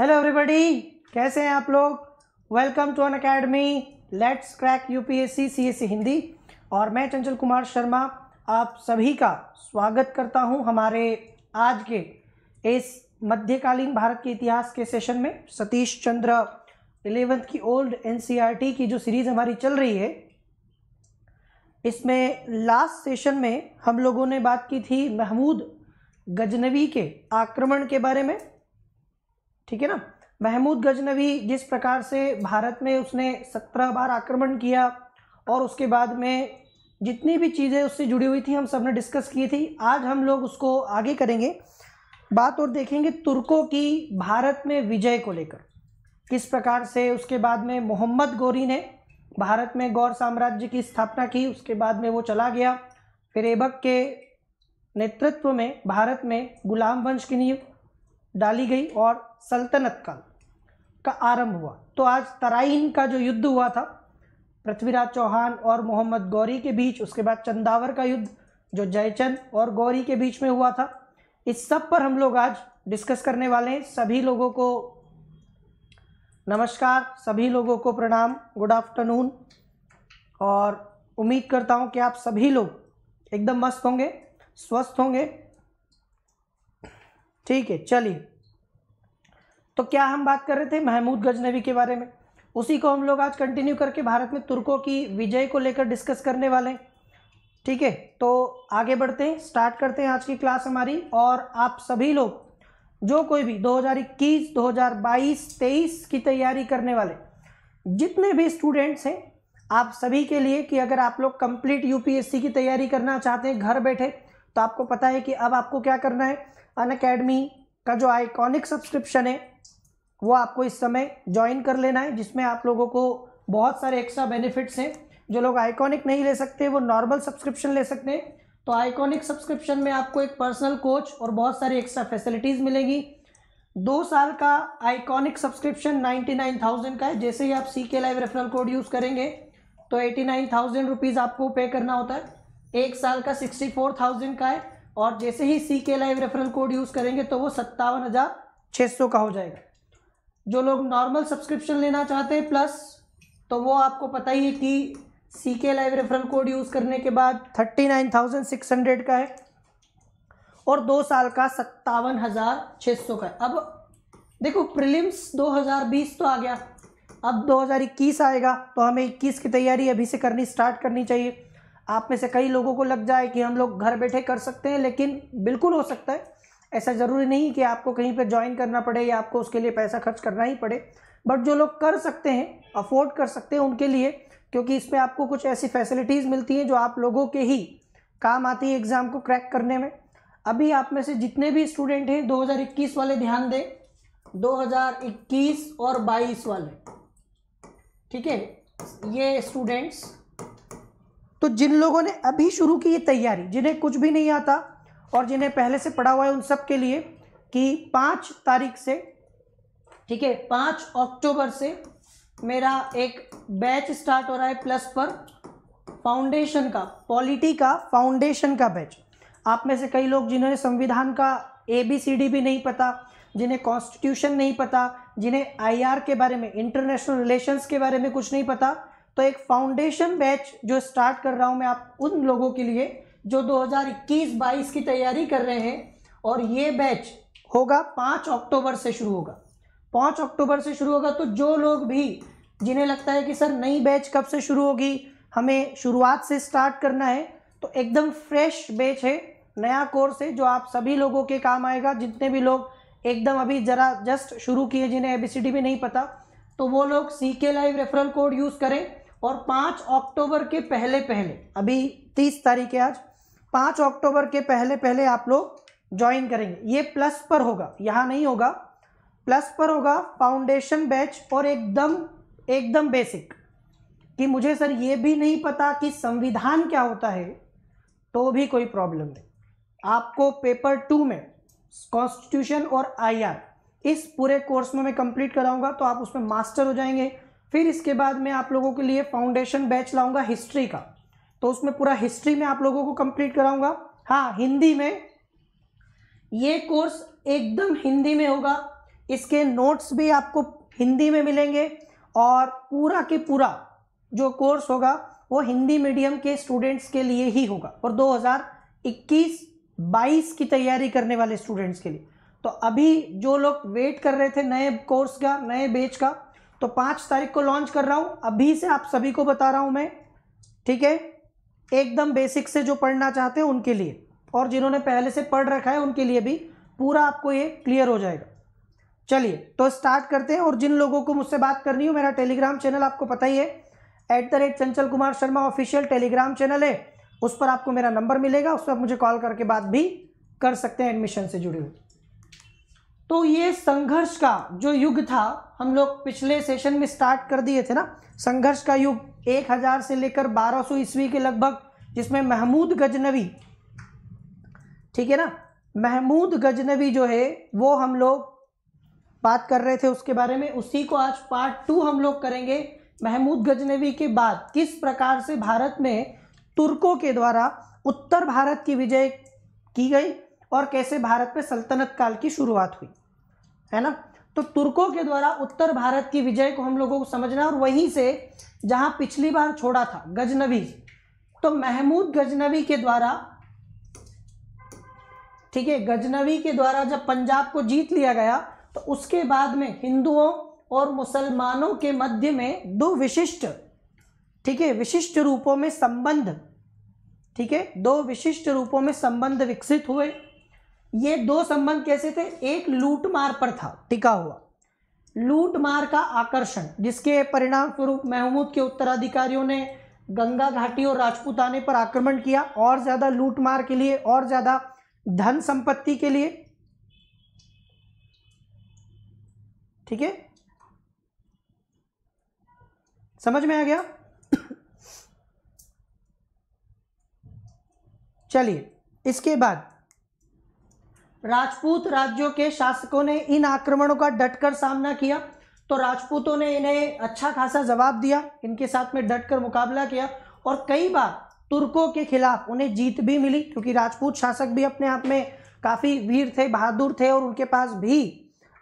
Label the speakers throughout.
Speaker 1: hello everybody कैसे हैं आप लोग welcome to Unacademy let's crack U S C Hindi और मैं चंचल कुमार शर्मा आप सभी का स्वागत करता हूं हमारे आज के इस मध्यकालीन भारत के इतिहास के सेशन में सतीश चंद्र इलेवेंथ की ओल्ड एन e की जो सीरीज़ हमारी चल रही है इसमें लास्ट सेशन में हम लोगों ने बात की थी महमूद गजनवी के आक्रमण के बारे में ठीक है ना महमूद गजनवी जिस प्रकार से भारत में उसने सत्रह बार आक्रमण किया और उसके बाद में जितनी भी चीज़ें उससे जुड़ी हुई थी हम सब ने डिस्कस की थी आज हम लोग उसको आगे करेंगे बात और देखेंगे तुर्कों की भारत में विजय को लेकर किस प्रकार से उसके बाद में मोहम्मद गोरी ने भारत में गौर साम्राज्य की स्थापना की उसके बाद में वो चला गया फिर एबक के नेतृत्व में भारत में गुलाम वंश की नींव डाली गई और सल्तनत काल का आरंभ हुआ तो आज तराइन का जो युद्ध हुआ था पृथ्वीराज चौहान और मोहम्मद गौरी के बीच उसके बाद चंदावर का युद्ध जो जयचंद और गौरी के बीच में हुआ था इस सब पर हम लोग आज डिस्कस करने वाले हैं सभी लोगों को नमस्कार सभी लोगों को प्रणाम गुड आफ्टरनून और उम्मीद करता हूँ कि आप सभी लोग एकदम मस्त होंगे स्वस्थ होंगे ठीक है चलिए तो क्या हम बात कर रहे थे महमूद गजनवी के बारे में उसी को हम लोग आज कंटिन्यू करके भारत में तुर्कों की विजय को लेकर डिस्कस करने वाले हैं ठीक है तो आगे बढ़ते हैं स्टार्ट करते हैं आज की क्लास हमारी और आप सभी लोग जो कोई भी 2021, 2022, 23 की तैयारी करने वाले जितने भी स्टूडेंट्स हैं आप सभी के लिए कि अगर आप लोग कंप्लीट यूपीएससी की तैयारी करना चाहते हैं घर बैठे तो आपको पता है कि अब आपको क्या करना है अन अकेडमी का जो आइकॉनिक सब्सक्रिप्शन है वो आपको इस समय ज्वाइन कर लेना है जिसमें आप लोगों को बहुत सारे एक्स्ट्रा बेनिफिट्स हैं जो लोग आइकॉनिक नहीं ले सकते वो नॉर्मल सब्सक्रिप्शन ले सकते हैं तो आइकॉनिक सब्सक्रिप्शन में आपको एक पर्सनल कोच और बहुत सारी एक्स्ट्रा फैसिलिटीज़ मिलेगी दो साल का iconic subscription ninety nine thousand का है जैसे ही आप सी के लाइव रेफरल कोड यूज़ करेंगे तो एटी नाइन थाउजेंड रुपीज़ आपको पे करना होता है एक साल का सिक्सटी फोर थाउजेंड का है और जैसे ही सी के लाइव रेफरल कोड यूज़ करेंगे तो वो सत्तावन हज़ार छः सौ का हो जाएगा जो लोग नॉर्मल सब्सक्रिप्शन लेना चाहते हैं प्लस तो वो आपको पता ही है कि सी के लाइव रेफरल कोड यूज़ करने के बाद thirty nine thousand six hundred का है और दो साल का सत्तावन हज़ार छः सौ का है अब देखो प्रिलिम्स बीस तो आ गया अब दो हज़ार इक्कीस आएगा तो हमें इक्कीस की तैयारी अभी से करनी स्टार्ट करनी चाहिए आप में से कई लोगों को लग जाए कि हम लोग घर बैठे कर सकते हैं लेकिन बिल्कुल हो सकता है ऐसा ज़रूरी नहीं कि आपको कहीं पर ज्वाइन करना पड़े या आपको उसके लिए पैसा खर्च करना ही पड़े बट जो लोग कर सकते हैं अफोर्ड कर सकते हैं उनके लिए क्योंकि इसमें आपको कुछ ऐसी फैसिलिटीज़ मिलती हैं जो आप लोगों के ही काम आती है एग्ज़ाम को क्रैक करने में अभी आप में से जितने भी स्टूडेंट हैं 2021 वाले ध्यान दें 2021 और 22 वाले ठीक है ये स्टूडेंट्स तो जिन लोगों ने अभी शुरू की ये तैयारी जिन्हें कुछ भी नहीं आता और जिन्हें पहले से पढ़ा हुआ है उन सब के लिए कि पाँच तारीख से ठीक है पाँच अक्टूबर से मेरा एक बैच स्टार्ट हो रहा है प्लस पर फाउंडेशन का पॉलिटी का फाउंडेशन का बैच आप में से कई लोग जिन्होंने संविधान का ए बी सी डी भी नहीं पता जिन्हें कॉन्स्टिट्यूशन नहीं पता जिन्हें आईआर के बारे में इंटरनेशनल रिलेशंस के बारे में कुछ नहीं पता तो एक फाउंडेशन बैच जो स्टार्ट कर रहा हूँ मैं आप उन लोगों के लिए जो 2021-22 की तैयारी कर रहे हैं और ये बैच होगा पाँच अक्टूबर से शुरू होगा पाँच अक्टूबर से शुरू होगा तो जो लोग भी जिन्हें लगता है कि सर नई बैच कब से शुरू होगी हमें शुरुआत से स्टार्ट करना है तो एकदम फ्रेश बैच है नया कोर्स है जो आप सभी लोगों के काम आएगा जितने भी लोग एकदम अभी ज़रा जस्ट शुरू किए जिन्हें ए भी नहीं पता तो वो लोग सी के लाइव रेफरल कोड यूज़ करें और पाँच अक्टूबर के पहले पहले अभी तीस तारीख है आज पाँच अक्टूबर के पहले पहले आप लोग ज्वाइन करेंगे ये प्लस पर होगा यहाँ नहीं होगा प्लस पर होगा फाउंडेशन बैच और एकदम एकदम बेसिक कि मुझे सर ये भी नहीं पता कि संविधान क्या होता है तो भी कोई प्रॉब्लम नहीं आपको पेपर टू में कॉन्स्टिट्यूशन और आईआर इस पूरे कोर्स में मैं कंप्लीट कराऊंगा तो आप उसमें मास्टर हो जाएंगे फिर इसके बाद मैं आप लोगों के लिए फाउंडेशन बैच लाऊंगा हिस्ट्री का तो उसमें पूरा हिस्ट्री में आप लोगों को कंप्लीट कराऊंगा हाँ हिंदी में ये कोर्स एकदम हिंदी में होगा इसके नोट्स भी आपको हिंदी में मिलेंगे और पूरा के पूरा जो कोर्स होगा वो हिंदी मीडियम के स्टूडेंट्स के लिए ही होगा और 2021-22 की तैयारी करने वाले स्टूडेंट्स के लिए तो अभी जो लोग वेट कर रहे थे नए कोर्स का नए बेच का तो पाँच तारीख को लॉन्च कर रहा हूँ अभी से आप सभी को बता रहा हूँ मैं ठीक है एकदम बेसिक से जो पढ़ना चाहते हैं उनके लिए और जिन्होंने पहले से पढ़ रखा है उनके लिए भी पूरा आपको ये क्लियर हो जाएगा चलिए तो स्टार्ट करते हैं और जिन लोगों को मुझसे बात करनी हो मेरा टेलीग्राम चैनल आपको पता ही है eight the rate Chanchal Kumar Sharma official Telegram channel है उस पर आपको मेरा नंबर मिलेगा उस पर आप मुझे कॉल करके बात भी कर सकते हैं एडमिशन से जुड़े हुए तो ये संघर्ष का जो युग था हम लोग पिछले सेशन में स्टार्ट कर दिए थे ना संघर्ष का युग एक हज़ार से लेकर बारह सौ ईस्वी के लगभग जिसमें महमूद गजनवी ठीक है ना महमूद गजनवी जो है वो हम लोग बात कर रहे थे उसके बारे में उसी को आज पार्ट टू हम लोग करेंगे महमूद गजनवी के बाद किस प्रकार से भारत में तुर्कों के द्वारा उत्तर भारत की विजय की गई और कैसे भारत में सल्तनत काल की शुरुआत हुई है ना तो तुर्कों के द्वारा उत्तर भारत की विजय को हम लोगों को समझना और वहीं से जहां पिछली बार छोड़ा था गजनवी तो महमूद गजनवी के द्वारा ठीक है गजनवी के द्वारा जब पंजाब को जीत लिया गया तो उसके बाद में हिंदुओं और मुसलमानों के मध्य में दो विशिष्ट ठीक है विशिष्ट रूपों में संबंध ठीक है दो विशिष्ट रूपों में संबंध विकसित हुए ये दो संबंध कैसे थे एक लूटमार पर था टिका हुआ लूटमार का आकर्षण जिसके परिणाम स्वरूप महमूद के उत्तराधिकारियों ने गंगा घाटी और राजपूताने पर आक्रमण किया और ज़्यादा लूटमार के लिए और ज़्यादा धन संपत्ति के लिए ठीक है समझ में आ गया चलिए इसके बाद राजपूत राज्यों के शासकों ने इन आक्रमणों का डटकर सामना किया तो राजपूतों ने इन्हें अच्छा खासा जवाब दिया इनके साथ में डटकर मुकाबला किया और कई बार तुर्कों के खिलाफ उन्हें जीत भी मिली क्योंकि राजपूत शासक भी अपने आप में काफ़ी वीर थे बहादुर थे और उनके पास भी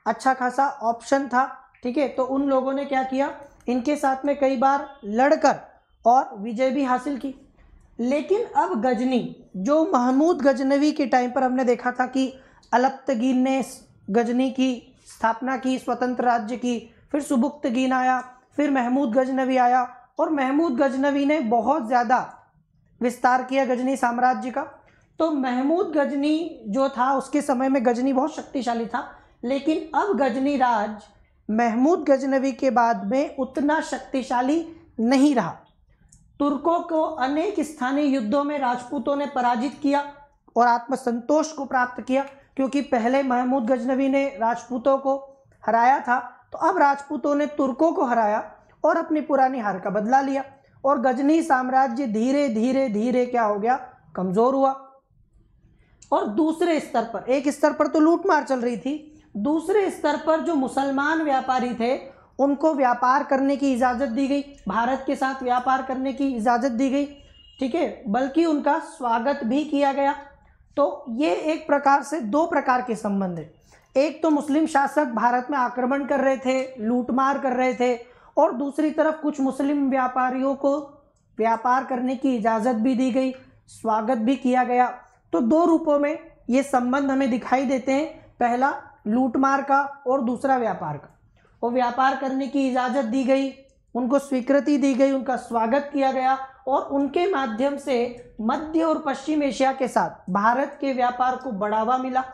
Speaker 1: अच्छा खासा ऑप्शन था ठीक है तो उन लोगों ने क्या किया इनके साथ में कई बार लड़कर और विजय भी हासिल की लेकिन अब गजनी जो महमूद गजनवी के टाइम पर हमने देखा था कि अलप्तगीन ने गजनी की स्थापना की स्वतंत्र राज्य की फिर सुबुक्तगीन आया फिर महमूद गजनवी आया और महमूद गजनवी ने बहुत ज़्यादा विस्तार किया गजनी साम्राज्य का तो महमूद गजनी जो था उसके समय में गजनी बहुत शक्तिशाली था लेकिन अब गजनी राज महमूद गजनवी के बाद में उतना शक्तिशाली नहीं रहा तुर्कों को अनेक स्थानीय युद्धों में राजपूतों ने पराजित किया और आत्मसंतोष को प्राप्त किया क्योंकि पहले महमूद गजनवी ने राजपूतों को हराया था तो अब राजपूतों ने तुर्कों को हराया और अपनी पुरानी हार का बदला लिया और गजनी साम्राज्य धीरे धीरे धीरे क्या हो गया कमज़ोर हुआ और दूसरे स्तर पर एक स्तर पर तो लूटमार चल रही थी दूसरे स्तर पर जो मुसलमान व्यापारी थे उनको व्यापार करने की इजाज़त दी गई भारत के साथ व्यापार करने की इजाज़त दी गई ठीक है बल्कि उनका स्वागत भी किया गया तो ये एक प्रकार से दो प्रकार के संबंध है एक तो मुस्लिम शासक भारत में आक्रमण कर रहे थे लूटमार कर रहे थे और दूसरी तरफ कुछ मुस्लिम व्यापारियों को व्यापार करने की इजाज़त भी दी गई स्वागत भी किया गया तो दो रूपों में ये संबंध हमें दिखाई देते हैं पहला लूटमार का और दूसरा व्यापार का और व्यापार करने की इजाज़त दी गई उनको स्वीकृति दी गई उनका स्वागत किया गया और उनके माध्यम से मध्य और पश्चिम एशिया के साथ भारत के व्यापार को बढ़ावा मिला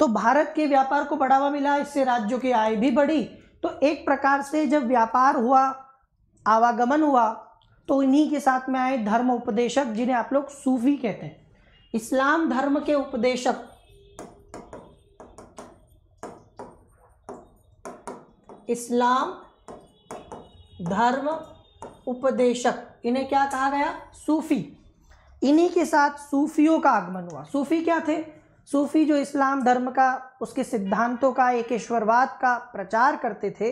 Speaker 1: तो भारत के व्यापार को बढ़ावा मिला इससे राज्यों की आय भी बढ़ी तो एक प्रकार से जब व्यापार हुआ आवागमन हुआ तो इन्हीं के साथ में आए धर्म उपदेशक जिन्हें आप लोग सूफी कहते हैं इस्लाम धर्म के उपदेशक इस्लाम धर्म उपदेशक इन्हें क्या कहा गया सूफी इन्हीं के साथ सूफियों का आगमन हुआ सूफी क्या थे सूफी जो इस्लाम धर्म का उसके सिद्धांतों का एकेश्वरवाद का प्रचार करते थे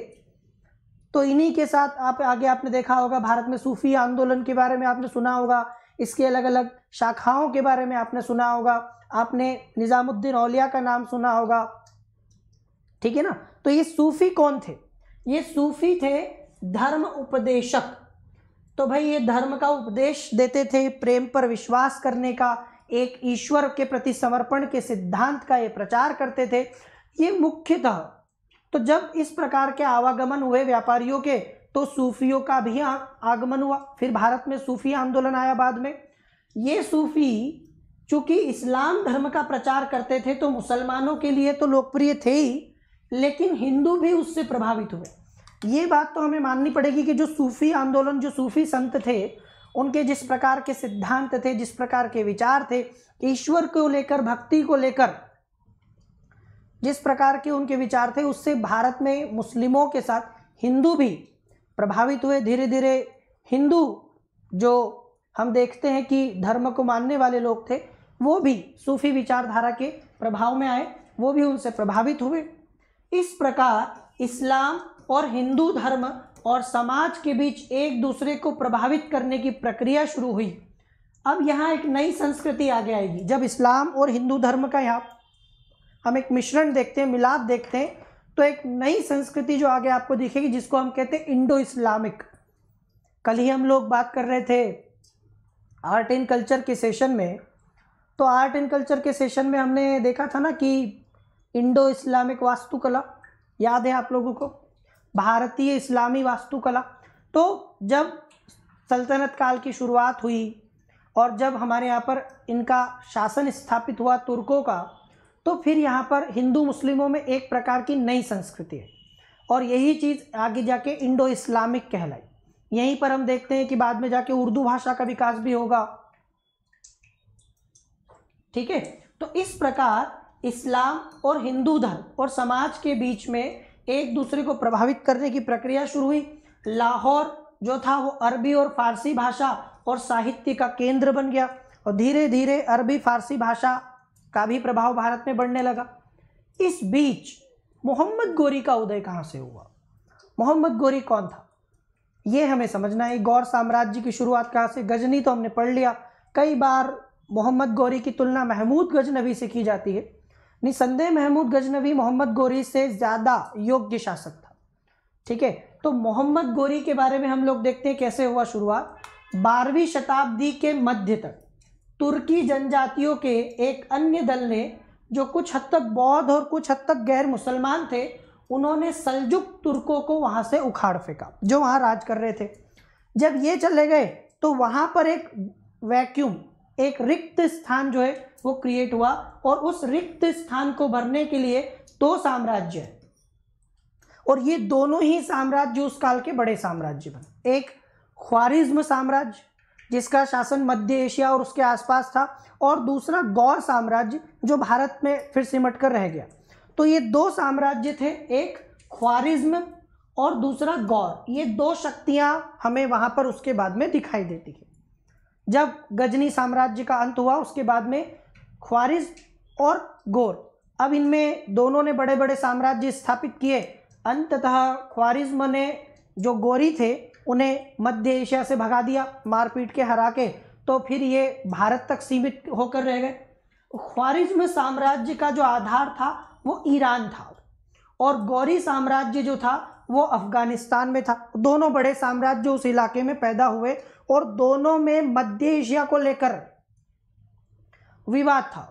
Speaker 1: तो इन्हीं के साथ आप आगे आपने देखा होगा भारत में सूफी आंदोलन के बारे में आपने सुना होगा इसके अलग अलग शाखाओं के बारे में आपने सुना होगा आपने निज़ामुद्दीन औलिया का नाम सुना होगा ठीक है ना तो ये सूफ़ी कौन थे ये सूफ़ी थे धर्म उपदेशक तो भाई ये धर्म का उपदेश देते थे प्रेम पर विश्वास करने का एक ईश्वर के प्रति समर्पण के सिद्धांत का ये प्रचार करते थे ये मुख्यतः तो जब इस प्रकार के आवागमन हुए व्यापारियों के तो सूफियों का भी आगमन हुआ फिर भारत में सूफी आंदोलन आया बाद में ये सूफी चूंकि इस्लाम धर्म का प्रचार करते थे तो मुसलमानों के लिए तो लोकप्रिय थे ही लेकिन हिंदू भी उससे प्रभावित हुए ये बात तो हमें माननी पड़ेगी कि जो सूफ़ी आंदोलन जो सूफ़ी संत थे उनके जिस प्रकार के सिद्धांत थे जिस प्रकार के विचार थे ईश्वर को लेकर भक्ति को लेकर जिस प्रकार के उनके विचार थे उससे भारत में मुस्लिमों के साथ हिंदू भी प्रभावित हुए धीरे धीरे हिंदू जो हम देखते हैं कि धर्म को मानने वाले लोग थे वो भी सूफी विचारधारा के प्रभाव में आए वो भी उनसे प्रभावित हुए इस प्रकार इस्लाम और हिंदू धर्म और समाज के बीच एक दूसरे को प्रभावित करने की प्रक्रिया शुरू हुई अब यहाँ एक नई संस्कृति आगे आएगी जब इस्लाम और हिंदू धर्म का यहाँ हम एक मिश्रण देखते हैं मिलाप देखते हैं तो एक नई संस्कृति जो आगे आपको दिखेगी जिसको हम कहते हैं इंडो इस्लामिक कल ही हम लोग बात कर रहे थे आर्ट एंड कल्चर के सेशन में तो आर्ट एंड कल्चर के सेशन में हमने देखा था ना कि इंडो इस्लामिक वास्तुकला याद है आप लोगों को भारतीय इस्लामी वास्तुकला तो जब सल्तनत काल की शुरुआत हुई और जब हमारे यहाँ पर इनका शासन स्थापित हुआ तुर्कों का तो फिर यहाँ पर हिंदू मुस्लिमों में एक प्रकार की नई संस्कृति है और यही चीज़ आगे जाके इंडो इस्लामिक कहलाई यहीं पर हम देखते हैं कि बाद में जाके उर्दू भाषा का विकास भी होगा ठीक है तो इस प्रकार इस्लाम और हिंदू धर्म और समाज के बीच में एक दूसरे को प्रभावित करने की प्रक्रिया शुरू हुई लाहौर जो था वो अरबी और फारसी भाषा और साहित्य का केंद्र बन गया और धीरे धीरे अरबी फारसी भाषा का भी प्रभाव भारत में बढ़ने लगा इस बीच मोहम्मद गोरी का उदय कहाँ से हुआ मोहम्मद गोरी कौन था ये हमें समझना है गौर साम्राज्य की शुरुआत कहाँ से गजनी तो हमने पढ़ लिया कई बार मोहम्मद गौरी की तुलना महमूद गजनबी से की जाती है निसंदेह महमूद गजनवी मोहम्मद गोरी से ज़्यादा योग्य शासक था ठीक है तो मोहम्मद गोरी के बारे में हम लोग देखते हैं कैसे हुआ शुरुआत बारहवीं शताब्दी के मध्य तक तुर्की जनजातियों के एक अन्य दल ने जो कुछ हद तक बौद्ध और कुछ हद तक गैर मुसलमान थे उन्होंने सलजुक तुर्कों को वहाँ से उखाड़ फेंका जो वहाँ राज कर रहे थे जब ये चले गए तो वहाँ पर एक वैक्यूम एक रिक्त स्थान जो है वो क्रिएट हुआ और उस रिक्त स्थान को भरने के लिए दो साम्राज्य और ये दोनों ही साम्राज्य उस काल के बड़े साम्राज्य बने एक ख्वारिज्म साम्राज्य जिसका शासन मध्य एशिया और उसके आसपास था और दूसरा गौर साम्राज्य जो भारत में फिर सिमट कर रह गया तो ये दो साम्राज्य थे एक ख्वारिज्म और दूसरा गौर ये दो शक्तियां हमें वहां पर उसके बाद में दिखाई देती हैं जब गजनी साम्राज्य का अंत हुआ उसके बाद में ख्वारिज और गोर अब इनमें दोनों ने बड़े बड़े साम्राज्य स्थापित किए अंततः ख्वारिज्म ने जो गोरी थे उन्हें मध्य एशिया से भगा दिया मारपीट के हरा के तो फिर ये भारत तक सीमित होकर रह गए ख्वारिज्म साम्राज्य का जो आधार था वो ईरान था और गौरी साम्राज्य जो था वो अफगानिस्तान में था दोनों बड़े साम्राज्य उस इलाके में पैदा हुए और दोनों में मध्य एशिया को लेकर विवाद था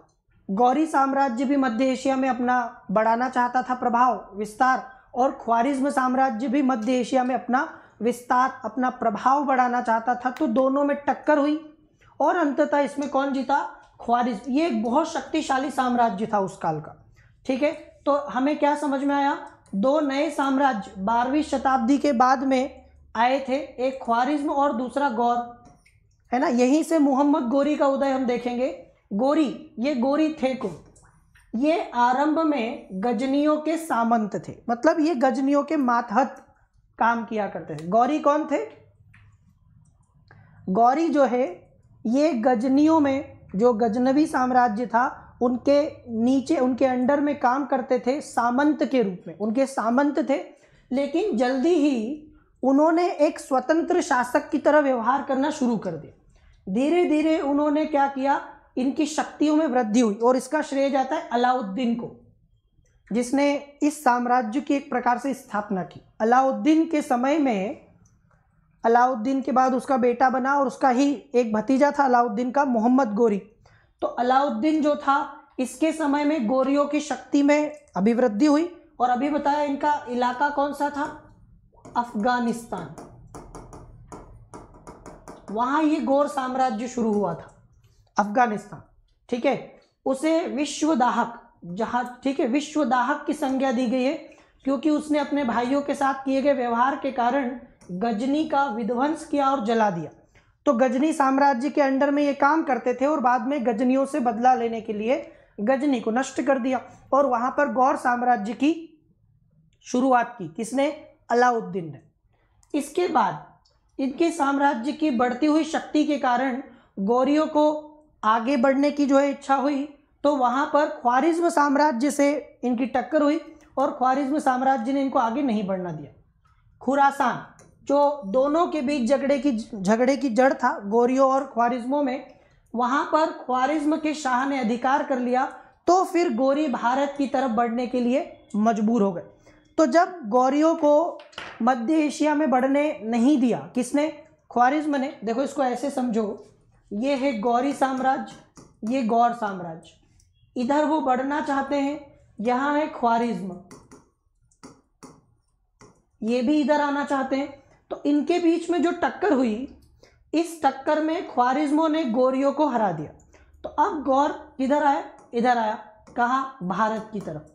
Speaker 1: गौरी साम्राज्य भी मध्य एशिया में अपना बढ़ाना चाहता था प्रभाव विस्तार और ख्वारिज्म साम्राज्य भी मध्य एशिया में अपना विस्तार अपना प्रभाव बढ़ाना चाहता था तो दोनों में टक्कर हुई और अंततः इसमें कौन जीता ख्वारिज्म ये एक बहुत शक्तिशाली साम्राज्य था उस काल का ठीक है तो हमें क्या समझ में आया दो नए साम्राज्य बारहवीं शताब्दी के बाद में आए थे एक ख्वारिज्म और दूसरा गौर है ना यहीं से मोहम्मद गौरी का उदय हम देखेंगे गोरी ये गोरी थे को ये आरंभ में गजनियों के सामंत थे मतलब ये गजनियों के मातहत काम किया करते थे गौरी कौन थे गौरी जो है ये गजनियों में जो गजनवी साम्राज्य था उनके नीचे उनके अंडर में काम करते थे सामंत के रूप में उनके सामंत थे लेकिन जल्दी ही उन्होंने एक स्वतंत्र शासक की तरह व्यवहार करना शुरू कर दिया धीरे धीरे उन्होंने क्या किया इनकी शक्तियों में वृद्धि हुई और इसका श्रेय जाता है अलाउद्दीन को जिसने इस साम्राज्य की एक प्रकार से स्थापना की अलाउद्दीन के समय में अलाउद्दीन के बाद उसका बेटा बना और उसका ही एक भतीजा था अलाउद्दीन का मोहम्मद गोरी तो अलाउद्दीन जो था इसके समय में गोरियों की शक्ति में अभिवृद्धि हुई और अभी बताया इनका इलाका कौन सा था अफगानिस्तान वहां ये गौर साम्राज्य शुरू हुआ था अफगानिस्तान ठीक है उसे विश्व दाहक ठीक है विश्व दाहक की संज्ञा दी गई है क्योंकि उसने अपने भाइयों के साथ किए गए व्यवहार के कारण गजनी का विध्वंस किया और जला दिया तो गजनी साम्राज्य के अंडर में ये काम करते थे और बाद में गजनियों से बदला लेने के लिए गजनी को नष्ट कर दिया और वहाँ पर गौर साम्राज्य की शुरुआत की किसने अलाउद्दीन ने इसके बाद इनके साम्राज्य की बढ़ती हुई शक्ति के कारण गौरियों को आगे बढ़ने की जो है इच्छा हुई तो वहाँ पर ख्वारिज्म साम्राज्य से इनकी टक्कर हुई और ख्वारिज्म साम्राज्य ने इनको आगे नहीं बढ़ना दिया खुरासान जो दोनों के बीच झगड़े की झगड़े की जड़ था गोरियों और ख्वारिज्मों में वहाँ पर ख्वारिज्म के शाह ने अधिकार कर लिया तो फिर गोरी भारत की तरफ बढ़ने के लिए मजबूर हो गए तो जब गौरियों को मध्य एशिया में बढ़ने नहीं दिया किसने ख्वारिज्म ने देखो इसको ऐसे समझो ये है गौरी साम्राज्य ये गौर साम्राज्य इधर वो बढ़ना चाहते हैं यहां है ख्वारिज्म ये भी इधर आना चाहते हैं तो इनके बीच में जो टक्कर हुई इस टक्कर में ख्वारिज्मों ने गौरियों को हरा दिया तो अब गौर किधर आया इधर आया कहा भारत की तरफ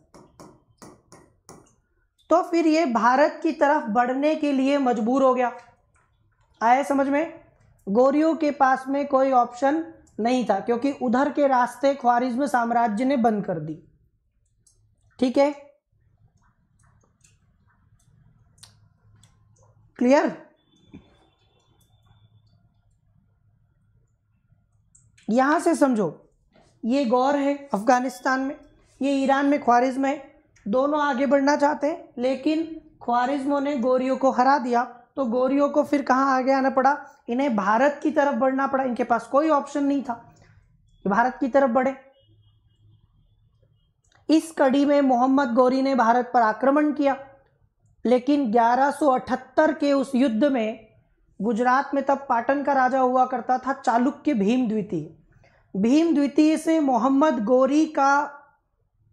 Speaker 1: तो फिर ये भारत की तरफ बढ़ने के लिए मजबूर हो गया आए समझ में गोरियों के पास में कोई ऑप्शन नहीं था क्योंकि उधर के रास्ते ख्वारिज्म साम्राज्य ने बंद कर दी ठीक है क्लियर यहां से समझो ये गौर है अफगानिस्तान में ये ईरान में ख्वारिज्म है दोनों आगे बढ़ना चाहते हैं लेकिन ख्वारिज्मों ने गोरियों को हरा दिया तो गोरियों को फिर कहाँ आगे आना पड़ा इन्हें भारत की तरफ बढ़ना पड़ा इनके पास कोई ऑप्शन नहीं था भारत की तरफ बढ़े इस कड़ी में मोहम्मद गौरी ने भारत पर आक्रमण किया लेकिन 1178 के उस युद्ध में गुजरात में तब पाटन का राजा हुआ करता था चालुक्य भीम द्वितीय भीम द्वितीय से मोहम्मद गौरी का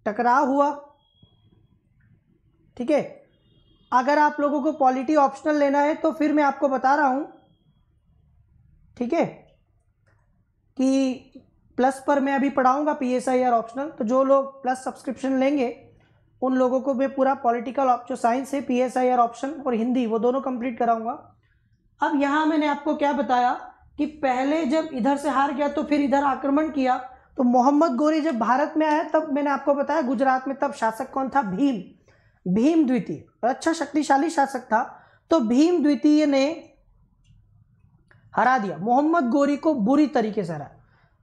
Speaker 1: टकराव हुआ ठीक है अगर आप लोगों को पॉलिटी ऑप्शनल लेना है तो फिर मैं आपको बता रहा हूँ ठीक है कि प्लस पर मैं अभी पढ़ाऊँगा P S I R optional तो जो लोग प्लस सब्सक्रिप्शन लेंगे उन लोगों को मैं पूरा पॉलिटिकल जो साइंस है P S I R option और हिंदी वो दोनों कंप्लीट कराऊंगा अब यहाँ मैंने आपको क्या बताया कि पहले जब इधर से हार गया तो फिर इधर आक्रमण किया तो मोहम्मद गोरी जब भारत में आया तब मैंने आपको बताया गुजरात में तब शासक कौन था भीम भीम द्वितीय अच्छा शक्तिशाली शासक था तो भीम द्वितीय ने हरा दिया मोहम्मद गोरी को बुरी तरीके से हरा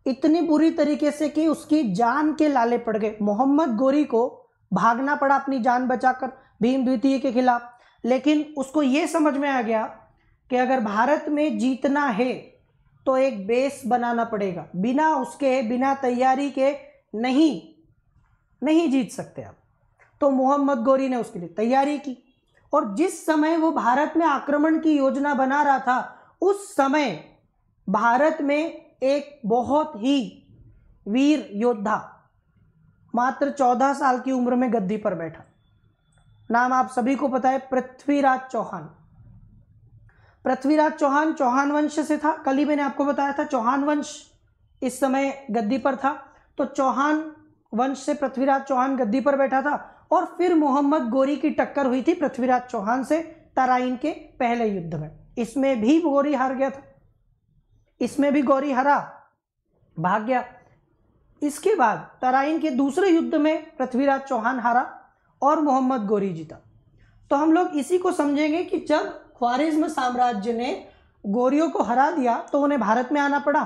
Speaker 1: इतनी बुरी तरीके से कि उसकी जान के लाले पड़ गए मोहम्मद गोरी को भागना पड़ा अपनी जान बचाकर भीम द्वितीय के खिलाफ लेकिन उसको ये समझ में आ गया कि अगर भारत में जीतना है तो एक बेस बनाना पड़ेगा बिना उसके बिना तैयारी के नहीं नहीं जीत सकते आप तो मोहम्मद गौरी ने उसके लिए तैयारी की और जिस समय वो भारत में आक्रमण की योजना बना रहा था उस समय भारत में एक बहुत ही वीर योद्धा मात्र चौदह साल की उम्र में गद्दी पर बैठा नाम आप सभी को पता है पृथ्वीराज चौहान पृथ्वीराज चौहान चौहान वंश से था कल ही मैंने आपको बताया था चौहान वंश इस समय गद्दी पर था तो चौहान वंश से पृथ्वीराज चौहान गद्दी पर बैठा था और फिर मोहम्मद गोरी की टक्कर हुई थी पृथ्वीराज चौहान से तराइन के पहले युद्ध में इसमें भी गोरी हार गया था इसमें भी गोरी हरा भाग गया इसके बाद तराइन के दूसरे युद्ध में पृथ्वीराज चौहान हारा और मोहम्मद गोरी जीता तो हम लोग इसी को समझेंगे कि जब ख्वारिज्म साम्राज्य ने गोरियों को हरा दिया तो उन्हें भारत में आना पड़ा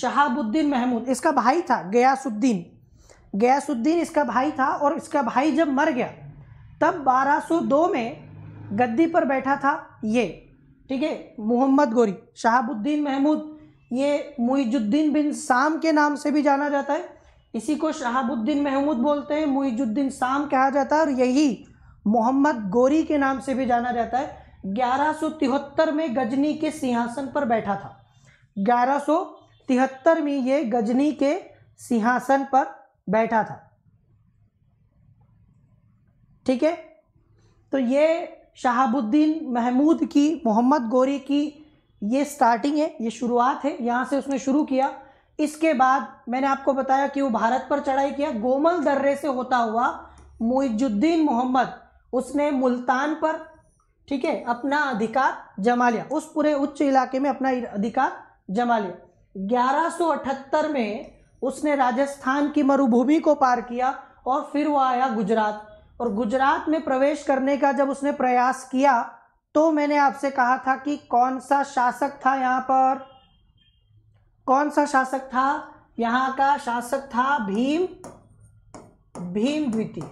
Speaker 1: शहाबुद्दीन महमूद इसका भाई था गयासुद्दीन गयासुद्दीन इसका भाई था और इसका भाई जब मर गया तब 1202 में गद्दी पर बैठा था ये ठीक है मोहम्मद गोरी शहाबुद्दीन महमूद ये मुइजुद्दीन बिन साम के नाम से भी जाना जाता है इसी को शहाबुद्दीन महमूद बोलते हैं मुइजुद्दीन साम कहा जाता है और यही मोहम्मद गोरी के नाम से भी जाना जाता है ग्यारह में गजनी के सिंहासन पर बैठा था ग्यारह में ये गजनी के सिंहासन पर बैठा था ठीक है तो ये शहाबुद्दीन महमूद की मोहम्मद गोरी की ये स्टार्टिंग है ये शुरुआत है यहाँ से उसने शुरू किया इसके बाद मैंने आपको बताया कि वो भारत पर चढ़ाई किया गोमल दर्रे से होता हुआ मुइजुद्दीन मोहम्मद उसने मुल्तान पर ठीक है अपना अधिकार जमा लिया उस पूरे उच्च इलाके में अपना अधिकार जमा लिया 1178 में उसने राजस्थान की मरुभूमि को पार किया और फिर वो आया गुजरात और गुजरात में प्रवेश करने का जब उसने प्रयास किया तो मैंने आपसे कहा था कि कौन सा शासक था यहाँ पर कौन सा शासक था यहाँ का शासक था भीम भीम द्वितीय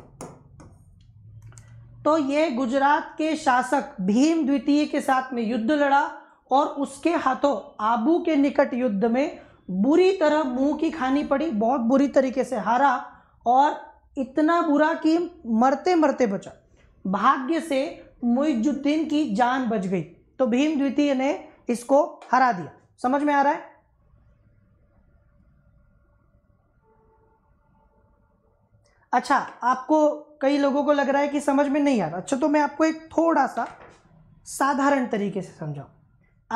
Speaker 1: तो ये गुजरात के शासक भीम द्वितीय के साथ में युद्ध लड़ा और उसके हाथों आबू के निकट युद्ध में बुरी तरह मुंह की खानी पड़ी बहुत बुरी तरीके से हारा और इतना बुरा कि मरते मरते बचा भाग्य से मुइजुद्दीन की जान बच गई तो भीम द्वितीय ने इसको हरा दिया समझ में आ रहा है अच्छा आपको कई लोगों को लग रहा है कि समझ में नहीं आ रहा अच्छा तो मैं आपको एक थोड़ा सा साधारण तरीके से समझाऊं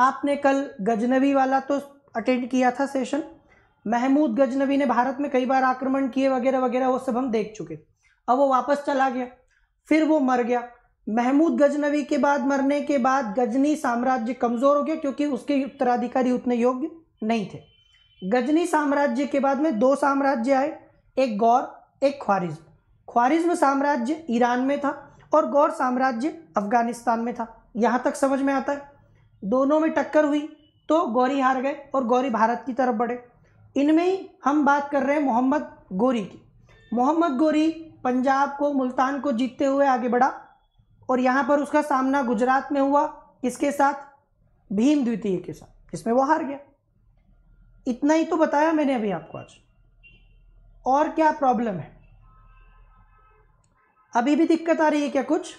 Speaker 1: आपने कल गजनबी वाला तो अटेंड किया था सेशन महमूद गजनबी ने भारत में कई बार आक्रमण किए वगैरह वगैरह वो सब हम देख चुके अब वो वापस चला गया फिर वो मर गया महमूद गजनवी के बाद मरने के बाद गजनी साम्राज्य कमज़ोर हो गया क्योंकि उसके उत्तराधिकारी उतने योग्य नहीं थे गजनी साम्राज्य के बाद में दो साम्राज्य आए एक गौर एक ख्वारिज्म ख्वारिज्म साम्राज्य ईरान में था और गौर साम्राज्य अफगानिस्तान में था यहाँ तक समझ में आता है दोनों में टक्कर हुई तो गौरी हार गए और गौरी भारत की तरफ बढ़े इनमें ही हम बात कर रहे हैं मोहम्मद गौरी की मोहम्मद गौरी पंजाब को मुल्तान को जीतते हुए आगे बढ़ा और यहाँ पर उसका सामना गुजरात में हुआ किसके साथ भीम द्वितीय के साथ इसमें वो हार गया इतना ही तो बताया मैंने अभी आपको आज और क्या प्रॉब्लम है अभी भी दिक्कत आ रही है क्या कुछ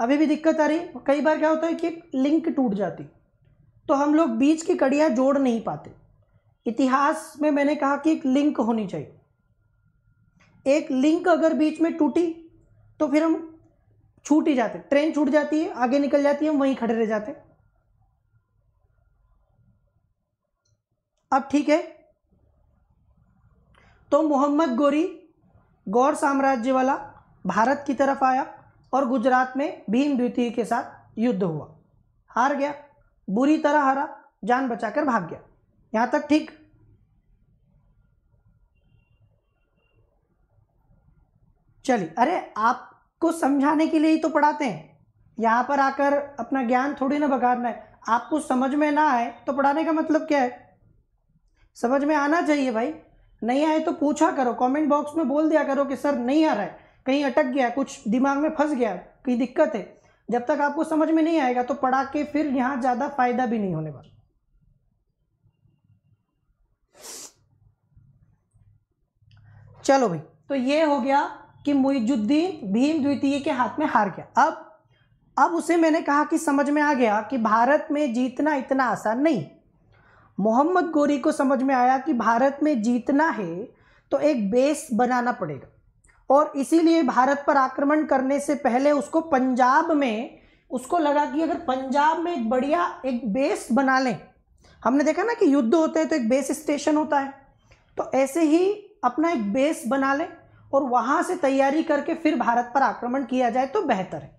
Speaker 1: अभी भी दिक्कत आ रही है कई बार क्या होता है कि लिंक टूट जाती तो हम लोग बीच की कड़ियाँ जोड़ नहीं पाते इतिहास में मैंने कहा कि एक लिंक होनी चाहिए एक लिंक अगर बीच में टूटी तो फिर हम छूट ही जाते ट्रेन छूट जाती है आगे निकल जाती है हम वहीं खड़े रह जाते अब ठीक है तो मोहम्मद गोरी गौर साम्राज्य वाला भारत की तरफ आया और गुजरात में भीम द्वितीय के साथ युद्ध हुआ हार गया बुरी तरह हारा जान बचाकर भाग गया यहां तक ठीक चलिए अरे आपको समझाने के लिए ही तो पढ़ाते हैं यहां पर आकर अपना ज्ञान थोड़ी ना बघाड़ना है आपको समझ में ना आए तो पढ़ाने का मतलब क्या है समझ में आना चाहिए भाई नहीं आए तो पूछा करो कमेंट बॉक्स में बोल दिया करो कि सर नहीं आ रहा है कहीं अटक गया कुछ दिमाग में फंस गया कहीं दिक्कत है जब तक आपको समझ में नहीं आएगा तो पढ़ा के फिर यहाँ ज़्यादा फायदा भी नहीं होने वाला चलो भाई तो ये हो गया कि मुइजुद्दीन भीम द्वितीय के हाथ में हार गया अब अब उसे मैंने कहा कि समझ में आ गया कि भारत में जीतना इतना आसान नहीं मोहम्मद गोरी को समझ में आया कि भारत में जीतना है तो एक बेस बनाना पड़ेगा और इसीलिए भारत पर आक्रमण करने से पहले उसको पंजाब में उसको लगा कि अगर पंजाब में एक बढ़िया एक बेस बना लें हमने देखा ना कि युद्ध होते हैं तो एक बेस स्टेशन होता है तो ऐसे ही अपना एक बेस बना लें और वहाँ से तैयारी करके फिर भारत पर आक्रमण किया जाए तो बेहतर है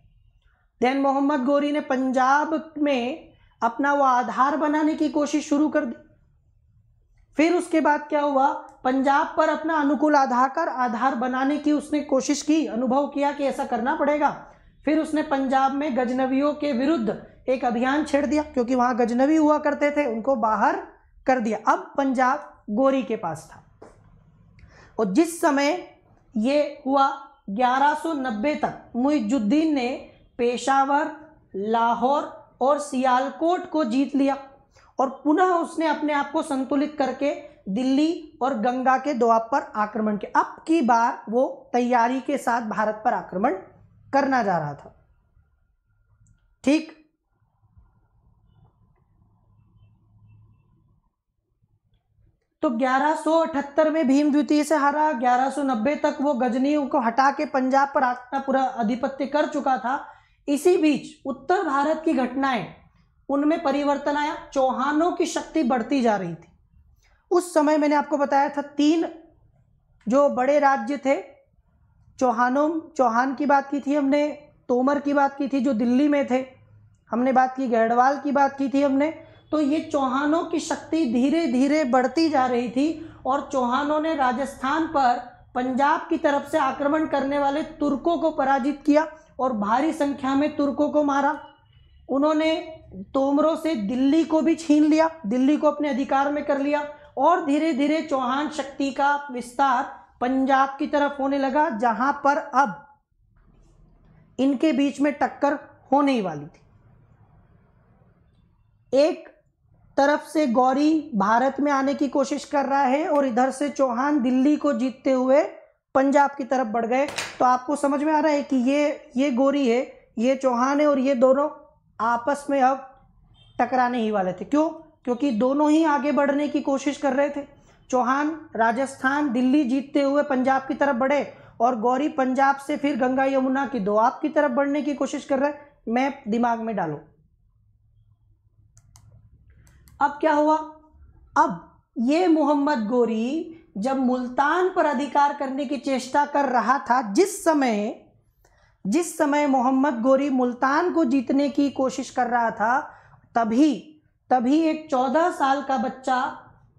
Speaker 1: दैन मोहम्मद गोरी ने पंजाब में अपना वो आधार बनाने की कोशिश शुरू कर दी फिर उसके बाद क्या हुआ पंजाब पर अपना अनुकूल आधार कर आधार बनाने की उसने कोशिश की अनुभव किया कि ऐसा करना पड़ेगा फिर उसने पंजाब में गजनवियों के विरुद्ध एक अभियान छेड़ दिया क्योंकि वहां गजनवी हुआ करते थे उनको बाहर कर दिया अब पंजाब गोरी के पास था और जिस समय ये हुआ 1190 तक मुइजुद्दीन ने पेशावर लाहौर और सियालकोट को जीत लिया और पुनः उसने अपने आप को संतुलित करके दिल्ली और गंगा के दोआब पर आक्रमण के अब की बार वो तैयारी के साथ भारत पर आक्रमण करना जा रहा था ठीक तो 1178 में भीम द्वितीय से हारा 1190 तक वो गजनी को हटा के पंजाब पर अपना पूरा आधिपत्य कर चुका था इसी बीच उत्तर भारत की घटनाएं उनमें परिवर्तन आया चौहानों की शक्ति बढ़ती जा रही थी उस समय मैंने आपको बताया था तीन जो बड़े राज्य थे चौहानों चौहान की बात की थी हमने तोमर की बात की थी जो दिल्ली में थे हमने बात की गढ़वाल की बात की थी हमने तो ये चौहानों की शक्ति धीरे धीरे बढ़ती जा रही थी और चौहानों ने राजस्थान पर पंजाब की तरफ से आक्रमण करने वाले तुर्कों को पराजित किया और भारी संख्या में तुर्कों को मारा उन्होंने तोमरों से दिल्ली को भी छीन लिया दिल्ली को अपने अधिकार में कर लिया और धीरे धीरे चौहान शक्ति का विस्तार पंजाब की तरफ होने लगा जहां पर अब इनके बीच में टक्कर होने ही वाली थी एक तरफ से गौरी भारत में आने की कोशिश कर रहा है और इधर से चौहान दिल्ली को जीतते हुए पंजाब की तरफ बढ़ गए तो आपको समझ में आ रहा है कि ये ये गौरी है ये चौहान है और ये दोनों आपस में अब टकराने ही वाले थे क्यों क्योंकि दोनों ही आगे बढ़ने की कोशिश कर रहे थे चौहान राजस्थान दिल्ली जीतते हुए पंजाब की तरफ बढ़े और गौरी पंजाब से फिर गंगा यमुना की दोआब की तरफ बढ़ने की कोशिश कर रहे मैप दिमाग में डालो अब क्या हुआ अब ये मोहम्मद गोरी जब मुल्तान पर अधिकार करने की चेष्टा कर रहा था जिस समय जिस समय मोहम्मद गोरी मुल्तान को जीतने की कोशिश कर रहा था तभी तभी एक चौदह साल का बच्चा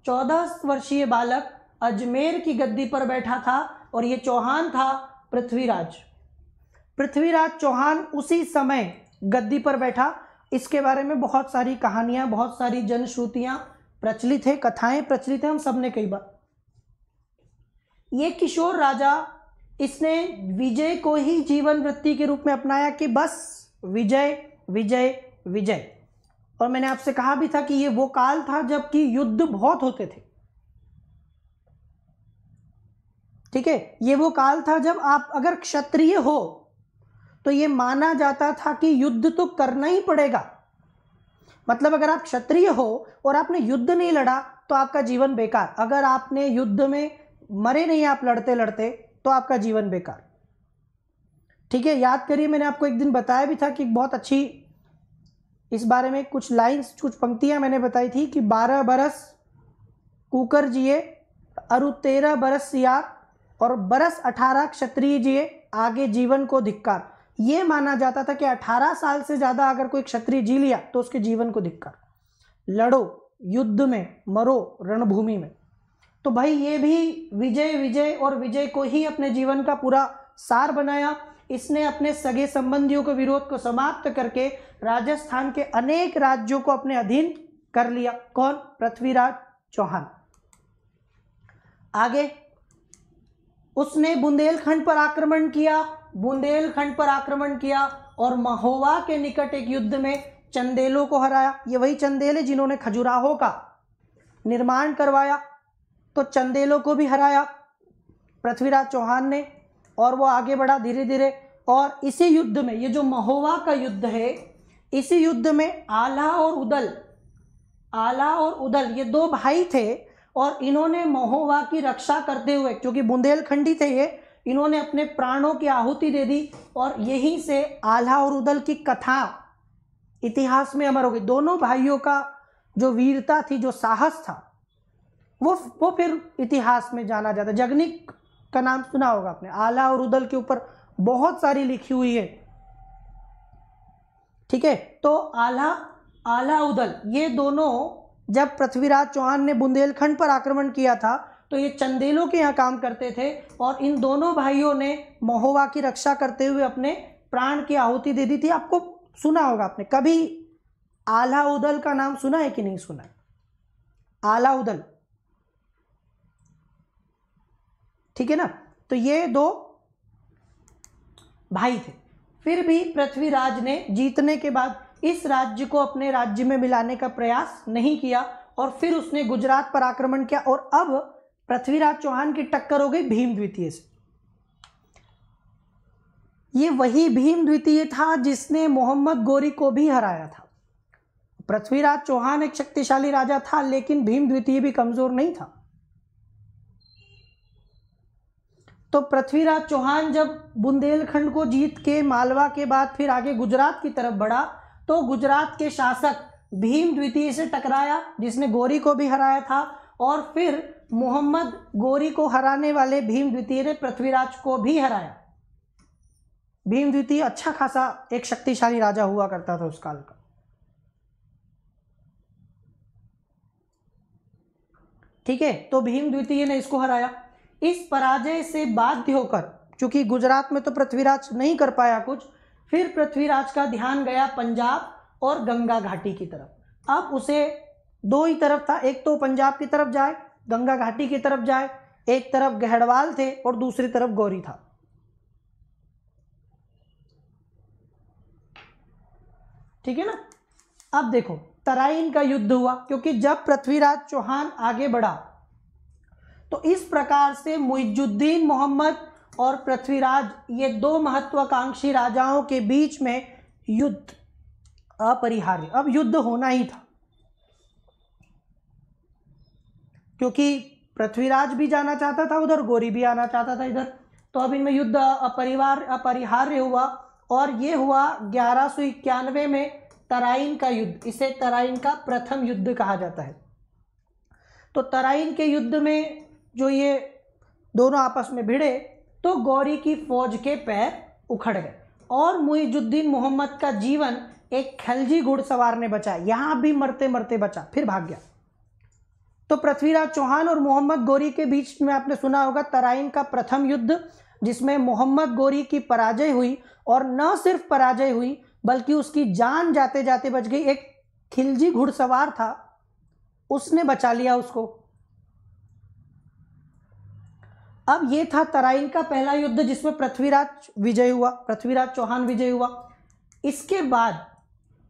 Speaker 1: चौदह वर्षीय बालक अजमेर की गद्दी पर बैठा था और ये चौहान था पृथ्वीराज पृथ्वीराज चौहान उसी समय गद्दी पर बैठा इसके बारे में बहुत सारी कहानियाँ बहुत सारी जनश्रुतियाँ प्रचलित है कथाएं प्रचलित हैं हम सबने कई बार ये किशोर राजा इसने विजय को ही जीवन वृत्ति के रूप में अपनाया कि बस विजय विजय विजय और मैंने आपसे कहा भी था कि ये वो काल था जबकि युद्ध बहुत होते थे ठीक है ये वो काल था जब आप अगर क्षत्रिय हो तो ये माना जाता था कि युद्ध तो करना ही पड़ेगा मतलब अगर आप क्षत्रिय हो और आपने युद्ध नहीं लड़ा तो आपका जीवन बेकार अगर आपने युद्ध में मरे नहीं आप लड़ते लड़ते तो आपका जीवन बेकार ठीक है याद करिए मैंने आपको एक दिन बताया भी था कि बहुत अच्छी इस बारे में कुछ लाइंस कुछ पंक्तियां मैंने बताई थी कि बारह बरस कुकर जिए अरु तेरह बरस सियार और बरस अठारह क्षत्रिय जिए आगे जीवन को धिक्कार ये माना जाता था कि अठारह साल से ज़्यादा अगर कोई क्षत्रिय जी लिया तो उसके जीवन को धिक्कार लड़ो युद्ध में मरो रणभूमि में तो भाई ये भी विजय विजय और विजय को ही अपने जीवन का पूरा सार बनाया इसने अपने सगे संबंधियों के विरोध को समाप्त करके राजस्थान के अनेक राज्यों को अपने अधीन कर लिया कौन पृथ्वीराज चौहान आगे उसने बुंदेलखंड पर आक्रमण किया बुंदेलखंड पर आक्रमण किया और महोवा के निकट एक युद्ध में चंदेलों को हराया ये वही चंदेल है जिन्होंने खजुराहो का निर्माण करवाया तो चंदेलों को भी हराया पृथ्वीराज चौहान ने और वो आगे बढ़ा धीरे धीरे और इसी युद्ध में ये जो महोवा का युद्ध है इसी युद्ध में आला और उदल आला और उदल ये दो भाई थे और इन्होंने महोवा की रक्षा करते हुए क्योंकि बुंदेलखंडी थे ये इन्होंने अपने प्राणों की आहुति दे दी और यहीं से आल्हा और उदल की कथा इतिहास में अमर हो गई दोनों भाइयों का जो वीरता थी जो साहस था वो वो फिर इतिहास में जाना जाता जगनिक का नाम सुना होगा आपने आला और उदल के ऊपर बहुत सारी लिखी हुई है ठीक है तो आला आला उदल ये दोनों जब पृथ्वीराज चौहान ने बुंदेलखंड पर आक्रमण किया था तो ये चंदेलों के यहाँ काम करते थे और इन दोनों भाइयों ने महोवा की रक्षा करते हुए अपने प्राण की आहुति दे दी थी आपको सुना होगा आपने कभी आला उदल का नाम सुना है कि नहीं सुना है आला उदल ठीक है ना तो ये दो भाई थे फिर भी पृथ्वीराज ने जीतने के बाद इस राज्य को अपने राज्य में मिलाने का प्रयास नहीं किया और फिर उसने गुजरात पर आक्रमण किया और अब पृथ्वीराज चौहान की टक्कर हो गई भीम द्वितीय से ये वही भीम द्वितीय था जिसने मोहम्मद गोरी को भी हराया था पृथ्वीराज चौहान एक शक्तिशाली राजा था लेकिन भीम द्वितीय भी कमज़ोर नहीं था तो पृथ्वीराज चौहान जब बुंदेलखंड को जीत के मालवा के बाद फिर आगे गुजरात की तरफ बढ़ा तो गुजरात के शासक भीम द्वितीय से टकराया जिसने गोरी को भी हराया था और फिर मोहम्मद गोरी को हराने वाले भीम द्वितीय ने पृथ्वीराज को भी हराया भीम द्वितीय अच्छा खासा एक शक्तिशाली राजा हुआ करता था उस काल का ठीक है तो भीम द्वितीय ने इसको हराया इस पराजय से बाध्य होकर चूंकि गुजरात में तो पृथ्वीराज नहीं कर पाया कुछ फिर पृथ्वीराज का ध्यान गया पंजाब और गंगा घाटी की तरफ अब उसे दो ही तरफ था एक तो पंजाब की तरफ जाए गंगा घाटी की तरफ जाए एक तरफ गहड़वाल थे और दूसरी तरफ गौरी था ठीक है ना अब देखो तराइन का युद्ध हुआ क्योंकि जब पृथ्वीराज चौहान आगे बढ़ा तो इस प्रकार से मुइजुद्दीन मोहम्मद और पृथ्वीराज ये दो महत्वाकांक्षी राजाओं के बीच में युद्ध अपरिहार्य अब युद्ध होना ही था क्योंकि पृथ्वीराज भी जाना चाहता था उधर गोरी भी आना चाहता था इधर तो अब इनमें युद्ध अपरिवार अपरिहार्य हुआ और ये हुआ ग्यारह में तराइन का युद्ध इसे तराइन का प्रथम युद्ध कहा जाता है तो तराइन के युद्ध में जो ये दोनों आपस में भिड़े तो गौरी की फौज के पैर उखड़ गए और मुइजुद्दीन मोहम्मद का जीवन एक खलजी घुड़सवार ने बचाया यहाँ भी मरते मरते बचा फिर भाग गया तो पृथ्वीराज चौहान और मोहम्मद गौरी के बीच में आपने सुना होगा तराइन का प्रथम युद्ध जिसमें मोहम्मद गौरी की पराजय हुई और न सिर्फ पराजय हुई बल्कि उसकी जान जाते जाते बच गई एक खिलजी घुड़सवार था उसने बचा लिया उसको अब ये था तराइन का पहला युद्ध जिसमें पृथ्वीराज विजय हुआ पृथ्वीराज चौहान विजय हुआ इसके बाद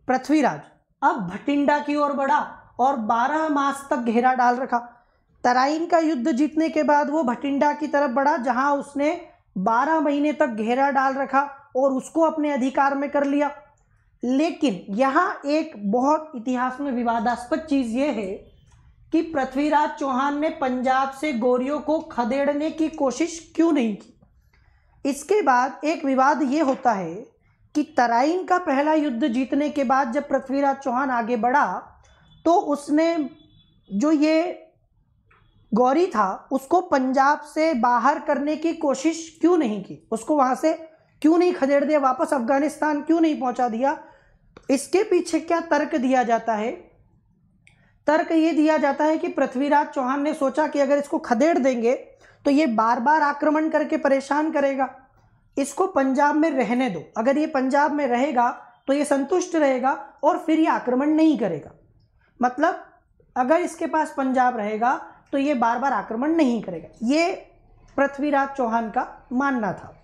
Speaker 1: पृथ्वीराज अब भटिंडा की ओर बढ़ा और 12 मास तक घेरा डाल रखा तराइन का युद्ध जीतने के बाद वो भटिंडा की तरफ बढ़ा जहां उसने 12 महीने तक घेरा डाल रखा और उसको अपने अधिकार में कर लिया लेकिन यहाँ एक बहुत इतिहास में विवादास्पद चीज़ ये है कि पृथ्वीराज चौहान ने पंजाब से गोरियों को खदेड़ने की कोशिश क्यों नहीं की इसके बाद एक विवाद ये होता है कि तराइन का पहला युद्ध जीतने के बाद जब पृथ्वीराज चौहान आगे बढ़ा तो उसने जो ये गौरी था उसको पंजाब से बाहर करने की कोशिश क्यों नहीं की उसको वहाँ से क्यों नहीं खदेड़ दिया वापस अफ़गानिस्तान क्यों नहीं पहुँचा दिया इसके पीछे क्या तर्क दिया जाता है तर्क ये दिया जाता है कि पृथ्वीराज चौहान ने सोचा कि अगर इसको खदेड़ देंगे तो ये बार बार आक्रमण करके परेशान करेगा इसको पंजाब में रहने दो अगर ये पंजाब में रहेगा तो ये संतुष्ट रहेगा और फिर ये आक्रमण नहीं करेगा मतलब अगर इसके पास पंजाब रहेगा तो ये बार बार आक्रमण नहीं करेगा ये पृथ्वीराज चौहान का मानना था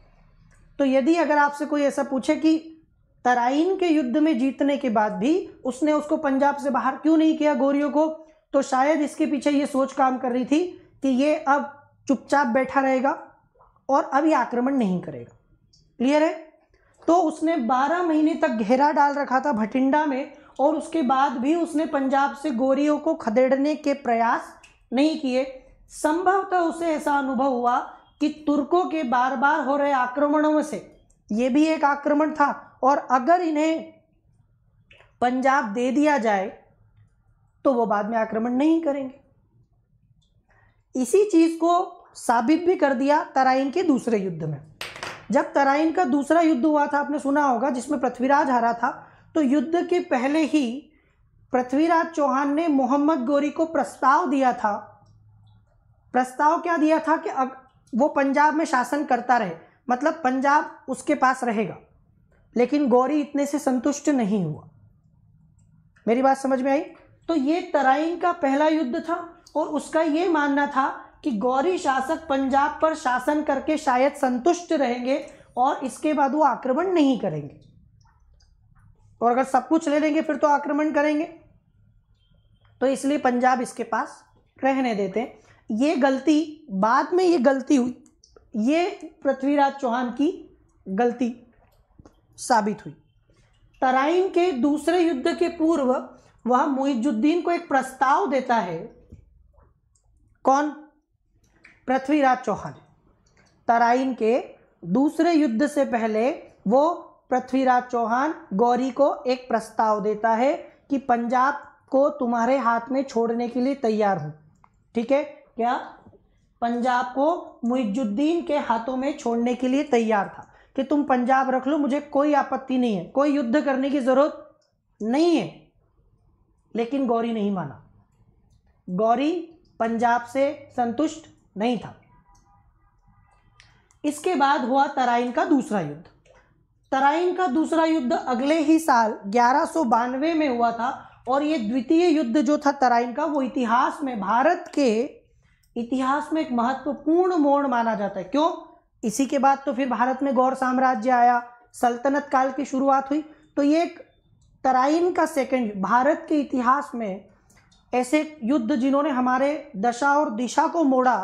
Speaker 1: तो यदि अगर आपसे कोई ऐसा पूछे कि तराइन के युद्ध में जीतने के बाद भी उसने उसको पंजाब से बाहर क्यों नहीं किया गोरियों को तो शायद इसके पीछे ये सोच काम कर रही थी कि ये अब चुपचाप बैठा रहेगा और अब ये आक्रमण नहीं करेगा क्लियर है तो उसने 12 महीने तक घेरा डाल रखा था भटिंडा में और उसके बाद भी उसने पंजाब से गोरियों को खदेड़ने के प्रयास नहीं किए संभवतः उसे ऐसा अनुभव हुआ कि तुर्कों के बार बार हो रहे आक्रमणों में से ये भी एक आक्रमण था और अगर इन्हें पंजाब दे दिया जाए तो वो बाद में आक्रमण नहीं करेंगे इसी चीज़ को साबित भी कर दिया तराइन के दूसरे युद्ध में जब तराइन का दूसरा युद्ध हुआ था आपने सुना होगा जिसमें पृथ्वीराज हारा था तो युद्ध के पहले ही पृथ्वीराज चौहान ने मोहम्मद गोरी को प्रस्ताव दिया था प्रस्ताव क्या दिया था कि अग, वो पंजाब में शासन करता रहे मतलब पंजाब उसके पास रहेगा लेकिन गौरी इतने से संतुष्ट नहीं हुआ मेरी बात समझ में आई तो ये तराइन का पहला युद्ध था और उसका ये मानना था कि गौरी शासक पंजाब पर शासन करके शायद संतुष्ट रहेंगे और इसके बाद वो आक्रमण नहीं करेंगे और अगर सब कुछ ले लेंगे फिर तो आक्रमण करेंगे तो इसलिए पंजाब इसके पास रहने देते हैं ये गलती बाद में ये गलती हुई ये पृथ्वीराज चौहान की गलती साबित हुई तराइन के दूसरे युद्ध के पूर्व वह मुइजुद्दीन को एक प्रस्ताव देता है कौन पृथ्वीराज चौहान तराइन के दूसरे युद्ध से पहले वो पृथ्वीराज चौहान गौरी को एक प्रस्ताव देता है कि पंजाब को तुम्हारे हाथ में छोड़ने के लिए तैयार हूँ ठीक है क्या पंजाब को मुइजुद्दीन के हाथों में छोड़ने के लिए तैयार था कि तुम पंजाब रख लो मुझे कोई आपत्ति नहीं है कोई युद्ध करने की ज़रूरत नहीं है लेकिन गौरी नहीं माना गौरी पंजाब से संतुष्ट नहीं था इसके बाद हुआ तराइन का दूसरा युद्ध तराइन का दूसरा युद्ध अगले ही साल ग्यारह में हुआ था और ये द्वितीय युद्ध जो था तराइन का वो इतिहास में भारत के इतिहास में एक महत्वपूर्ण मोड़ माना जाता है क्यों इसी के बाद तो फिर भारत में गौर साम्राज्य आया सल्तनत काल की शुरुआत हुई तो ये एक तराइन का सेकंड भारत के इतिहास में ऐसे युद्ध जिन्होंने हमारे दशा और दिशा को मोड़ा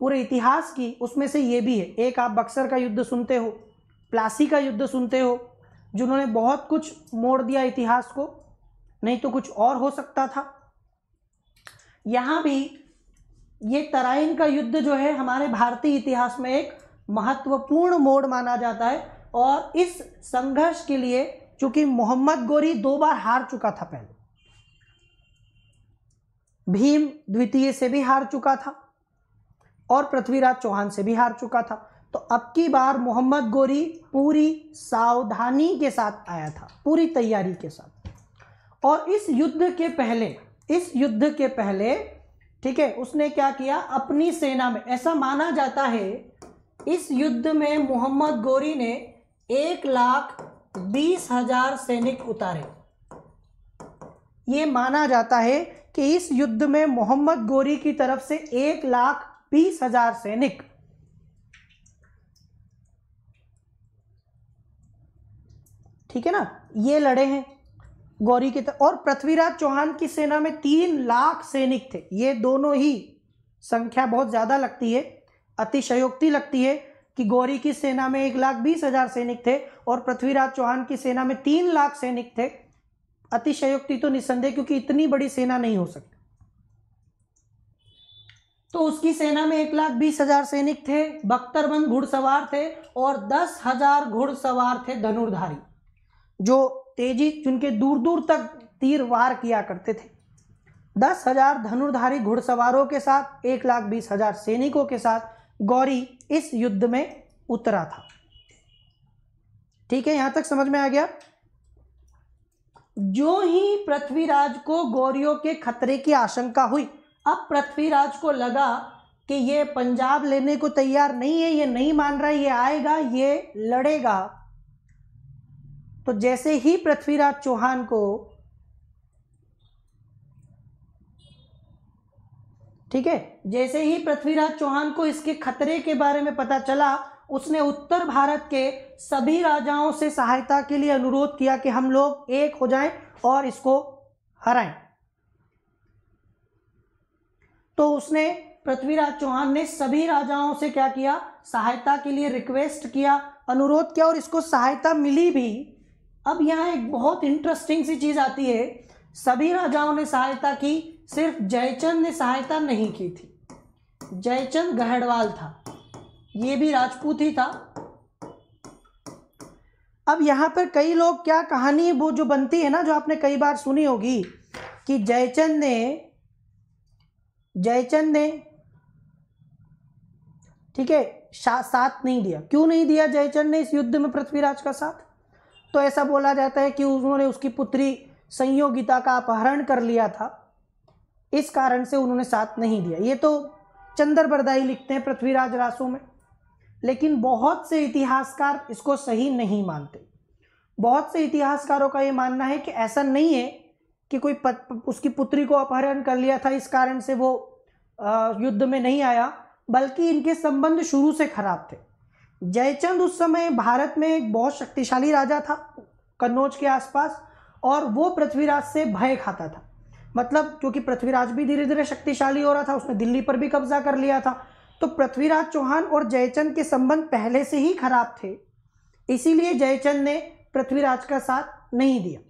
Speaker 1: पूरे इतिहास की उसमें से ये भी है एक आप बक्सर का युद्ध सुनते हो प्लासी का युद्ध सुनते हो जिन्होंने बहुत कुछ मोड़ दिया इतिहास को नहीं तो कुछ और हो सकता था यहाँ भी ये तराइन का युद्ध जो है हमारे भारतीय इतिहास में एक महत्वपूर्ण मोड़ माना जाता है और इस संघर्ष के लिए चूंकि मोहम्मद गोरी दो बार हार चुका था पहले भीम द्वितीय से भी हार चुका था और पृथ्वीराज चौहान से भी हार चुका था तो अब की बार मोहम्मद गोरी पूरी सावधानी के साथ आया था पूरी तैयारी के साथ और इस युद्ध के पहले इस युद्ध के पहले ठीक है उसने क्या किया अपनी सेना में ऐसा माना जाता है इस युद्ध में मोहम्मद गोरी ने एक लाख बीस हजार सैनिक उतारे ये माना जाता है कि इस युद्ध में मोहम्मद गोरी की तरफ से एक लाख बीस हजार सैनिक ठीक है ना ये लड़े हैं गौरी के और पृथ्वीराज चौहान की सेना में तीन लाख सैनिक थे ये दोनों ही संख्या बहुत ज़्यादा लगती है अतिशयोक्ति लगती है कि गौरी की सेना में एक लाख बीस हजार सैनिक थे और पृथ्वीराज चौहान की सेना में तीन लाख सैनिक थे अतिशयोक्ति तो निसंदेह क्योंकि इतनी बड़ी सेना नहीं हो सकती तो उसकी सेना में एक लाख बीस हजार सैनिक थे बख्तरबंद घुड़सवार थे और दस हजार घुड़सवार थे धनुर्धारी जो तेजी जिनके दूर दूर तक तीर वार किया करते थे दस हजार धनुर्धारी घुड़सवारों के साथ एक लाख बीस हजार सैनिकों के साथ गौरी इस युद्ध में उतरा था ठीक है यहां तक समझ में आ गया जो ही पृथ्वीराज को गौरियों के खतरे की आशंका हुई अब पृथ्वीराज को लगा कि ये पंजाब लेने को तैयार नहीं है ये नहीं मान रहा ये आएगा ये लड़ेगा तो जैसे ही पृथ्वीराज चौहान को ठीक है जैसे ही पृथ्वीराज चौहान को इसके खतरे के बारे में पता चला उसने उत्तर भारत के सभी राजाओं से सहायता के लिए अनुरोध किया कि हम लोग एक हो जाएं और इसको हराएं तो उसने पृथ्वीराज चौहान ने सभी राजाओं से क्या किया सहायता के लिए रिक्वेस्ट किया अनुरोध किया और इसको सहायता मिली भी अब यहाँ एक बहुत इंटरेस्टिंग सी चीज़ आती है सभी राजाओं ने सहायता की सिर्फ जयचंद ने सहायता नहीं की थी जयचंद गहड़वाल था ये भी राजपूत ही था अब यहाँ पर कई लोग क्या कहानी वो जो बनती है ना जो आपने कई बार सुनी होगी कि जयचंद ने जयचंद ने ठीक है साथ नहीं दिया क्यों नहीं दिया जयचंद ने इस युद्ध में पृथ्वीराज का साथ तो ऐसा बोला जाता है कि उन्होंने उसकी पुत्री संयोगिता का अपहरण कर लिया था इस कारण से उन्होंने साथ नहीं दिया ये तो चंद्र बरदाई लिखते हैं पृथ्वीराज रासो में लेकिन बहुत से इतिहासकार इसको सही नहीं मानते बहुत से इतिहासकारों का ये मानना है कि ऐसा नहीं है कि कोई पत, उसकी पुत्री को अपहरण कर लिया था इस कारण से वो युद्ध में नहीं आया बल्कि इनके संबंध शुरू से खराब थे जयचंद उस समय भारत में एक बहुत शक्तिशाली राजा था कन्नौज के आसपास और वो पृथ्वीराज से भय खाता था मतलब क्योंकि पृथ्वीराज भी धीरे धीरे शक्तिशाली हो रहा था उसने दिल्ली पर भी कब्जा कर लिया था तो पृथ्वीराज चौहान और जयचंद के संबंध पहले से ही खराब थे इसीलिए जयचंद ने पृथ्वीराज का साथ नहीं दिया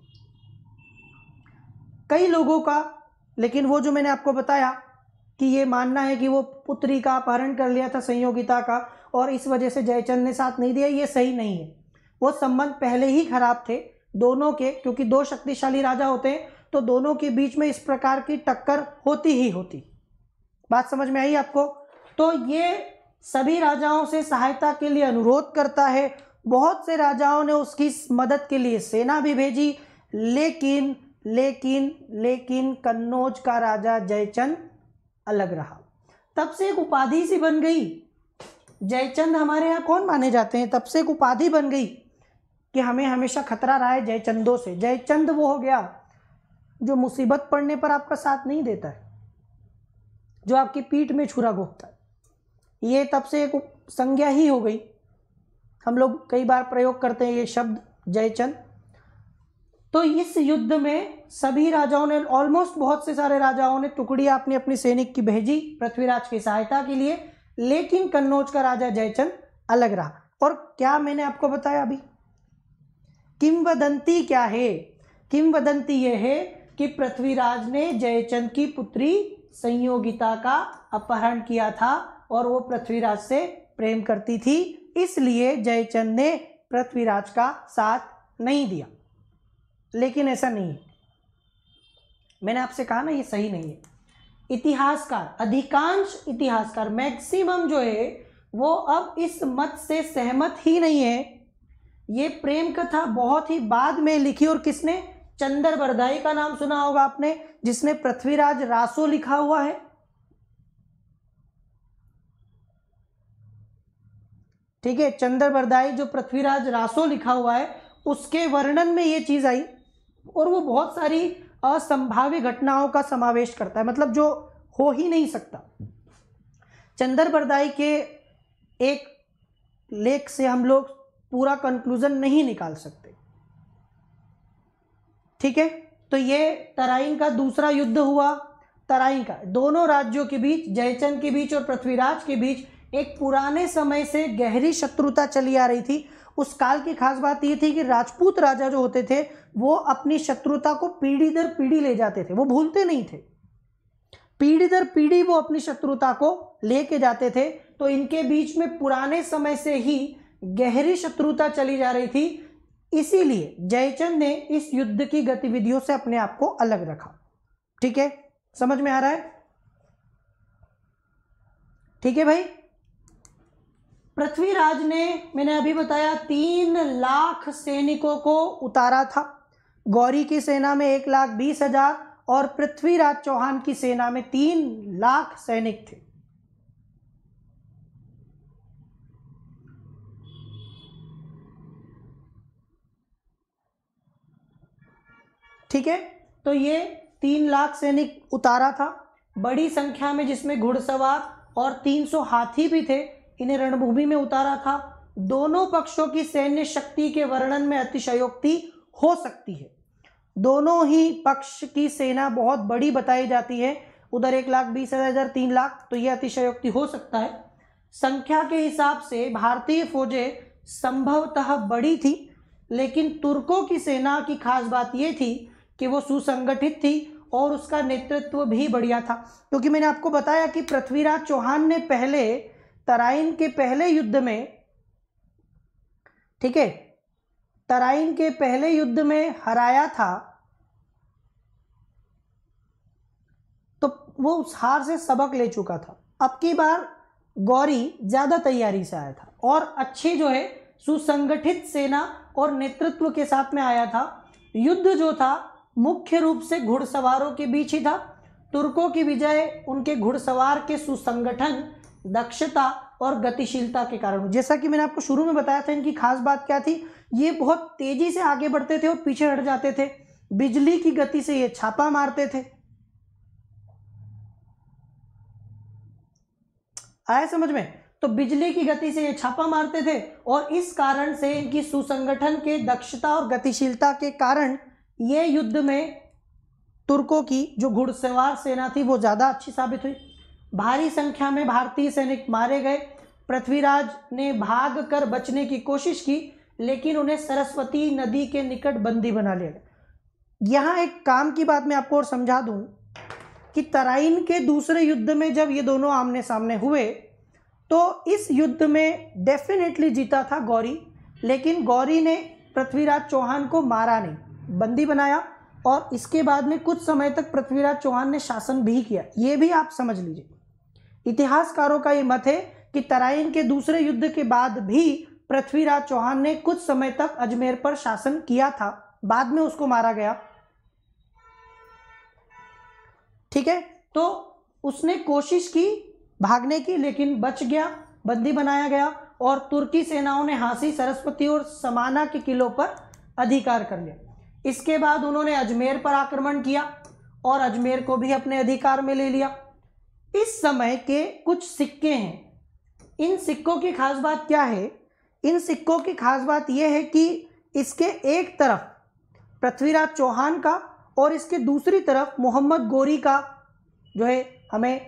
Speaker 1: कई लोगों का लेकिन वो जो मैंने आपको बताया कि ये मानना है कि वो पुत्री का अपहरण कर लिया था संयोगिता का और इस वजह से जयचंद ने साथ नहीं दिया ये सही नहीं है वो संबंध पहले ही खराब थे दोनों के क्योंकि दो शक्तिशाली राजा होते हैं तो दोनों के बीच में इस प्रकार की टक्कर होती ही होती बात समझ में आई आपको तो ये सभी राजाओं से सहायता के लिए अनुरोध करता है बहुत से राजाओं ने उसकी मदद के लिए सेना भी भेजी लेकिन लेकिन लेकिन कन्नौज का राजा जयचंद अलग रहा तब से एक उपाधि सी बन गई जयचंद हमारे यहाँ कौन माने जाते हैं तब से एक उपाधि बन गई कि हमें हमेशा खतरा रहा है जयचंदों से जयचंद वो हो गया जो मुसीबत पड़ने पर आपका साथ नहीं देता है जो आपकी पीठ में छुरा घोपता है ये तब से एक संज्ञा ही हो गई हम लोग कई बार प्रयोग करते हैं ये शब्द जयचंद तो इस युद्ध में सभी राजाओं ने ऑलमोस्ट बहुत से सारे राजाओं ने टुकड़ी अपनी अपनी सैनिक की भेजी पृथ्वीराज की सहायता के लिए लेकिन कन्नौज का राजा जयचंद अलग रहा और क्या मैंने आपको बताया अभी किमवदंती क्या है किमवदंती यह है कि पृथ्वीराज ने जयचंद की पुत्री संयोगिता का अपहरण किया था और वो पृथ्वीराज से प्रेम करती थी इसलिए जयचंद ने पृथ्वीराज का साथ नहीं दिया लेकिन ऐसा नहीं है मैंने आपसे कहा ना ये सही नहीं है इतिहासकार अधिकांश इतिहासकार मैक्सिमम जो है वो अब इस मत से सहमत ही नहीं है ये प्रेम कथा बहुत ही बाद में लिखी और किसने चंदर बरदाई का नाम सुना होगा आपने जिसने पृथ्वीराज रासो लिखा हुआ है ठीक है चंदर बरदाई जो पृथ्वीराज रासो लिखा हुआ है उसके वर्णन में ये चीज़ आई और वो बहुत सारी असंभाव्य घटनाओं का समावेश करता है मतलब जो हो ही नहीं सकता चंदर बरदाई के एक लेख से हम लोग पूरा कंक्लूज़न नहीं निकाल सकते ठीक है तो ये तराइन का दूसरा युद्ध हुआ तराइन का दोनों राज्यों के बीच जयचंद के बीच और पृथ्वीराज के बीच एक पुराने समय से गहरी शत्रुता चली आ रही थी उस काल की खास बात यह थी कि राजपूत राजा जो होते थे वो अपनी शत्रुता को पीढ़ी दर पीढ़ी ले जाते थे वो भूलते नहीं थे पीढ़ी दर पीढ़ी वो अपनी शत्रुता को लेके जाते थे तो इनके बीच में पुराने समय से ही गहरी शत्रुता चली जा रही थी इसीलिए जयचंद ने इस युद्ध की गतिविधियों से अपने आप को अलग रखा ठीक है समझ में आ रहा है ठीक है भाई पृथ्वीराज ने मैंने अभी बताया तीन लाख सैनिकों को उतारा था गौरी की सेना में एक लाख बीस हजार और पृथ्वीराज चौहान की सेना में तीन लाख सैनिक थे ठीक है तो ये तीन लाख सैनिक उतारा था बड़ी संख्या में जिसमें घुड़सवार और तीन सौ हाथी भी थे इन्हें रणभूमि में उतारा था दोनों पक्षों की सैन्य शक्ति के वर्णन में अतिशयोक्ति हो सकती है दोनों ही पक्ष की सेना बहुत बड़ी बताई जाती है उधर एक लाख बीस हज़ार तीन लाख तो यह अतिशयोक्ति हो सकता है संख्या के हिसाब से भारतीय फौजें संभवतः बड़ी थी लेकिन तुर्कों की सेना की खास बात यह थी कि वो सुसंगठित थी और उसका नेतृत्व भी बढ़िया था क्योंकि मैंने आपको बताया कि पृथ्वीराज चौहान ने पहले तराइन के पहले युद्ध में ठीक है तराइन के पहले युद्ध में हराया था तो वो उस हार से सबक ले चुका था अब की बार गौरी ज़्यादा तैयारी से आया था और अच्छी जो है सुसंगठित सेना और नेतृत्व के साथ में आया था युद्ध जो था मुख्य रूप से घुड़सवारों के बीच ही था तुर्कों की विजय उनके घुड़सवार के सुसंगठन दक्षता और गतिशीलता के कारण जैसा कि मैंने आपको शुरू में बताया था इनकी खास बात क्या थी ये बहुत तेजी से आगे बढ़ते थे और पीछे हट जाते थे बिजली की गति से ये छापा मारते थे आया समझ में तो बिजली की गति से ये छापा मारते थे और इस कारण से इनकी सुसंगठन के दक्षता और गतिशीलता के कारण ये युद्ध में तुर्कों की जो घुड़सवार सेना थी वो ज़्यादा अच्छी साबित हुई भारी संख्या में भारतीय सैनिक मारे गए पृथ्वीराज ने भाग कर बचने की कोशिश की लेकिन उन्हें सरस्वती नदी के निकट बंदी बना लिया गया यहाँ एक काम की बात मैं आपको और समझा दूँ कि तराइन के दूसरे युद्ध में जब ये दोनों आमने सामने हुए तो इस युद्ध में डेफिनेटली जीता था गौरी लेकिन गौरी ने पृथ्वीराज चौहान को मारा नहीं बंदी बनाया और इसके बाद में कुछ समय तक पृथ्वीराज चौहान ने शासन भी किया ये भी आप समझ लीजिए इतिहासकारों का ये मत है कि तराइन के दूसरे युद्ध के बाद भी पृथ्वीराज चौहान ने कुछ समय तक अजमेर पर शासन किया था बाद में उसको मारा गया ठीक है तो उसने कोशिश की भागने की लेकिन बच गया बंदी बनाया गया और तुर्की सेनाओं ने हांसी सरस्वती और समाना के किलों पर अधिकार कर लिया इसके बाद उन्होंने अजमेर पर आक्रमण किया और अजमेर को भी अपने अधिकार में ले लिया इस समय के कुछ सिक्के हैं इन सिक्कों की खास बात क्या है इन सिक्कों की खास बात यह है कि इसके एक तरफ पृथ्वीराज चौहान का और इसके दूसरी तरफ मोहम्मद गोरी का जो है हमें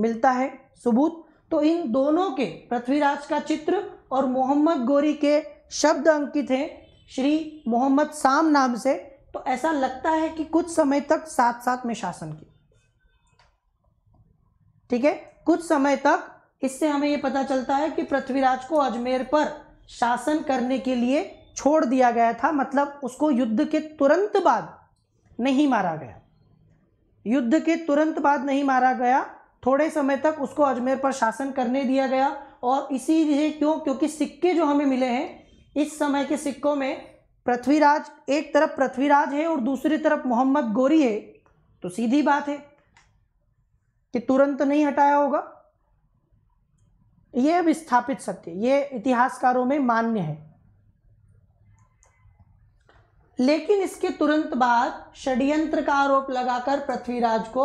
Speaker 1: मिलता है सबूत तो इन दोनों के पृथ्वीराज का चित्र और मोहम्मद गोरी के शब्द अंकित हैं श्री मोहम्मद साम नाम से तो ऐसा लगता है कि कुछ समय तक साथ साथ में शासन किया ठीक है कुछ समय तक इससे हमें यह पता चलता है कि पृथ्वीराज को अजमेर पर शासन करने के लिए छोड़ दिया गया था मतलब उसको युद्ध के तुरंत बाद नहीं मारा गया युद्ध के तुरंत बाद नहीं मारा गया थोड़े समय तक उसको अजमेर पर शासन करने दिया गया और इसीलिए क्यों क्योंकि सिक्के जो हमें मिले हैं इस समय के सिक्कों में पृथ्वीराज एक तरफ पृथ्वीराज है और दूसरी तरफ मोहम्मद गोरी है तो सीधी बात है कि तुरंत नहीं हटाया होगा यह विस्थापित सत्य ये इतिहासकारों में मान्य है लेकिन इसके तुरंत बाद षड्यंत्र का आरोप लगाकर पृथ्वीराज को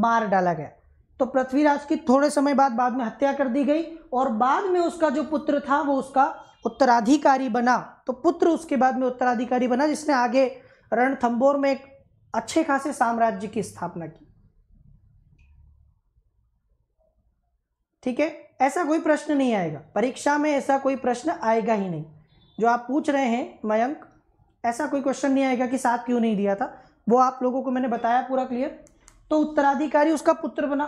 Speaker 1: मार डाला गया तो पृथ्वीराज की थोड़े समय बाद बाद में हत्या कर दी गई और बाद में उसका जो पुत्र था वो उसका उत्तराधिकारी बना तो पुत्र उसके बाद में उत्तराधिकारी बना जिसने आगे रणथंबोर में एक अच्छे खासे साम्राज्य की स्थापना की ठीक है ऐसा कोई प्रश्न नहीं आएगा परीक्षा में ऐसा कोई प्रश्न आएगा ही नहीं जो आप पूछ रहे हैं मयंक ऐसा कोई क्वेश्चन नहीं आएगा कि साथ क्यों नहीं दिया था वो आप लोगों को मैंने बताया पूरा क्लियर तो उत्तराधिकारी उसका पुत्र बना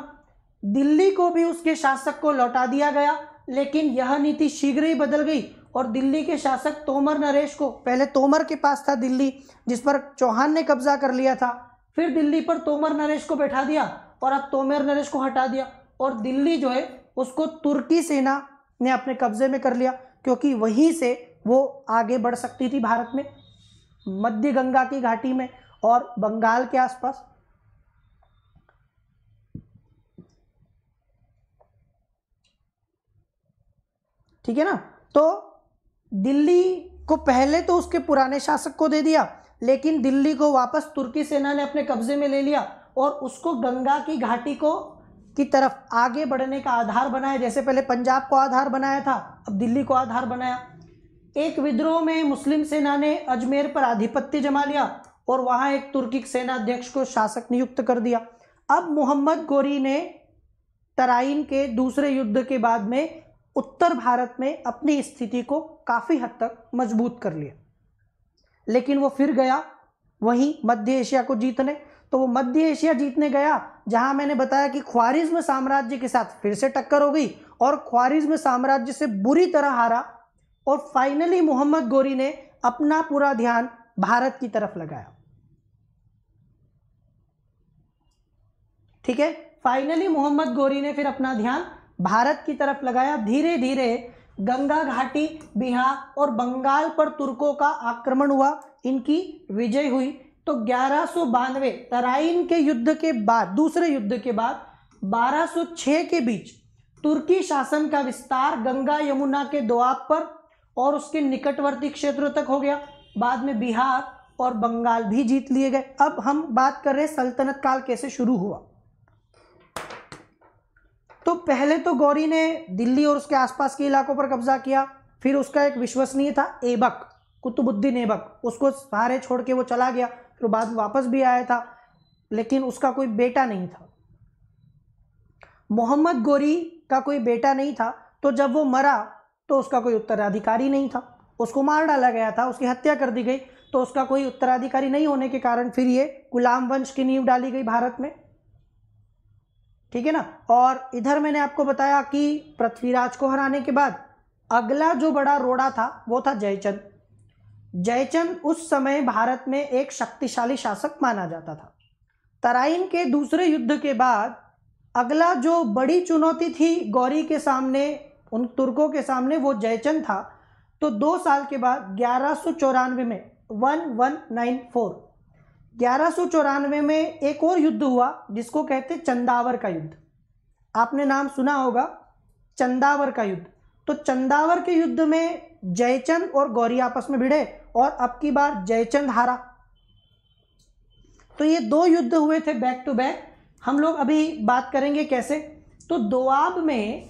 Speaker 1: दिल्ली को भी उसके शासक को लौटा दिया गया लेकिन यह नीति शीघ्र ही बदल गई और दिल्ली के शासक तोमर नरेश को पहले तोमर के पास था दिल्ली जिस पर चौहान ने कब्जा कर लिया था फिर दिल्ली पर तोमर नरेश को बैठा दिया और अब तोमर नरेश को हटा दिया और दिल्ली जो है उसको तुर्की सेना ने अपने कब्जे में कर लिया क्योंकि वहीं से वो आगे बढ़ सकती थी भारत में मध्य गंगा की घाटी में और बंगाल के आसपास ठीक है ना तो दिल्ली को पहले तो उसके पुराने शासक को दे दिया लेकिन दिल्ली को वापस तुर्की सेना ने अपने कब्जे में ले लिया और उसको गंगा की घाटी को की तरफ आगे बढ़ने का आधार बनाया जैसे पहले पंजाब को आधार बनाया था अब दिल्ली को आधार बनाया एक विद्रोह में मुस्लिम सेना ने अजमेर पर आधिपत्य जमा लिया और वहाँ एक तुर्की सेनाध्यक्ष को शासक नियुक्त कर दिया अब मोहम्मद गोरी ने तराइन के दूसरे युद्ध के बाद में उत्तर भारत में अपनी स्थिति को काफ़ी हद तक मजबूत कर लिया लेकिन वो फिर गया वहीं मध्य एशिया को जीतने तो वो मध्य एशिया जीतने गया जहां मैंने बताया कि ख्वारिज साम्राज्य के साथ फिर से टक्कर हो गई और ख्वारिज साम्राज्य से बुरी तरह हारा और फाइनली मोहम्मद गोरी ने अपना पूरा ध्यान भारत की तरफ लगाया ठीक है फाइनली मोहम्मद गोरी ने फिर अपना ध्यान भारत की तरफ लगाया धीरे धीरे गंगा घाटी बिहार और बंगाल पर तुर्कों का आक्रमण हुआ इनकी विजय हुई तो ग्यारह सौ बानवे तराइन के युद्ध के बाद दूसरे युद्ध के बाद 1206 के बीच तुर्की शासन का विस्तार गंगा यमुना के दोआब पर और उसके निकटवर्ती क्षेत्रों तक हो गया बाद में बिहार और बंगाल भी जीत लिए गए अब हम बात कर रहे हैं सल्तनत काल कैसे शुरू हुआ तो पहले तो गौरी ने दिल्ली और उसके आसपास के इलाकों पर कब्जा किया फिर उसका एक विश्वसनीय था एबक कुतुबुद्दीन एबक उसको सहारे छोड़ के वो चला गया फिर बाद में वापस भी आया था लेकिन उसका कोई बेटा नहीं था मोहम्मद गौरी का कोई बेटा नहीं था तो जब वो मरा तो उसका कोई उत्तराधिकारी नहीं था उसको मार डाला गया था उसकी हत्या कर दी गई तो उसका कोई उत्तराधिकारी नहीं होने के कारण फिर ये गुलाम वंश की नींव डाली गई भारत में ठीक है ना और इधर मैंने आपको बताया कि पृथ्वीराज को हराने के बाद अगला जो बड़ा रोड़ा था वो था जयचंद जयचंद उस समय भारत में एक शक्तिशाली शासक माना जाता था तराइन के दूसरे युद्ध के बाद अगला जो बड़ी चुनौती थी गौरी के सामने उन तुर्कों के सामने वो जयचंद था तो दो साल के बाद ग्यारह में फोर ग्यारह में एक और युद्ध हुआ जिसको कहते चंदावर का युद्ध आपने नाम सुना होगा चंदावर का युद्ध तो चंदावर के युद्ध में जयचंद और गौरी आपस में भिड़े और अब की बार जयचंद हारा तो ये दो युद्ध हुए थे बैक टू बैक हम लोग अभी बात करेंगे कैसे तो दोआब में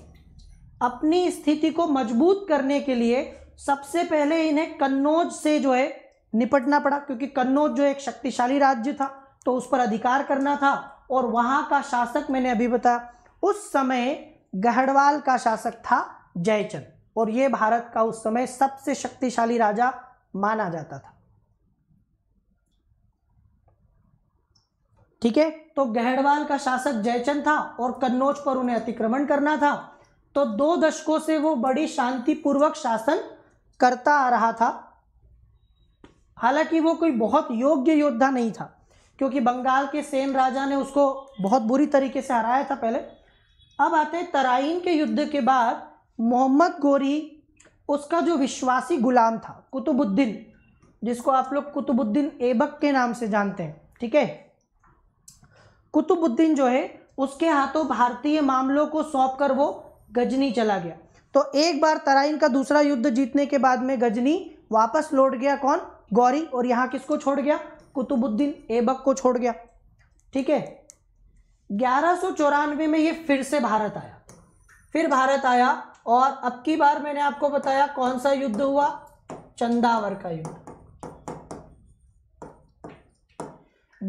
Speaker 1: अपनी स्थिति को मजबूत करने के लिए सबसे पहले इन्हें कन्नौज से जो है निपटना पड़ा क्योंकि कन्नौज जो एक शक्तिशाली राज्य था तो उस पर अधिकार करना था और वहाँ का शासक मैंने अभी बताया उस समय गहड़वाल का शासक था जयचंद और ये भारत का उस समय सबसे शक्तिशाली राजा माना जाता था ठीक है तो गहड़वाल का शासक जयचंद था और कन्नौज पर उन्हें अतिक्रमण करना था तो दो दशकों से वो बड़ी शांतिपूर्वक शासन करता आ रहा था हालांकि वो कोई बहुत योग्य योद्धा नहीं था क्योंकि बंगाल के सेन राजा ने उसको बहुत बुरी तरीके से हराया था पहले अब आते हैं तराइन के युद्ध के बाद मोहम्मद गोरी उसका जो विश्वासी गुलाम था कुतुबुद्दीन जिसको आप लोग कुतुबुद्दीन एबक के नाम से जानते हैं ठीक है कुतुबुद्दीन जो है उसके हाथों भारतीय मामलों को सौंप कर वो गजनी चला गया तो एक बार तराइन का दूसरा युद्ध जीतने के बाद में गजनी वापस लौट गया कौन गौरी और यहां किसको छोड़ गया कुतुबुद्दीन एबक को छोड़ गया ठीक है ग्यारह में ये फिर से भारत आया फिर भारत आया और अब की बार मैंने आपको बताया कौन सा युद्ध हुआ चंदावर का युद्ध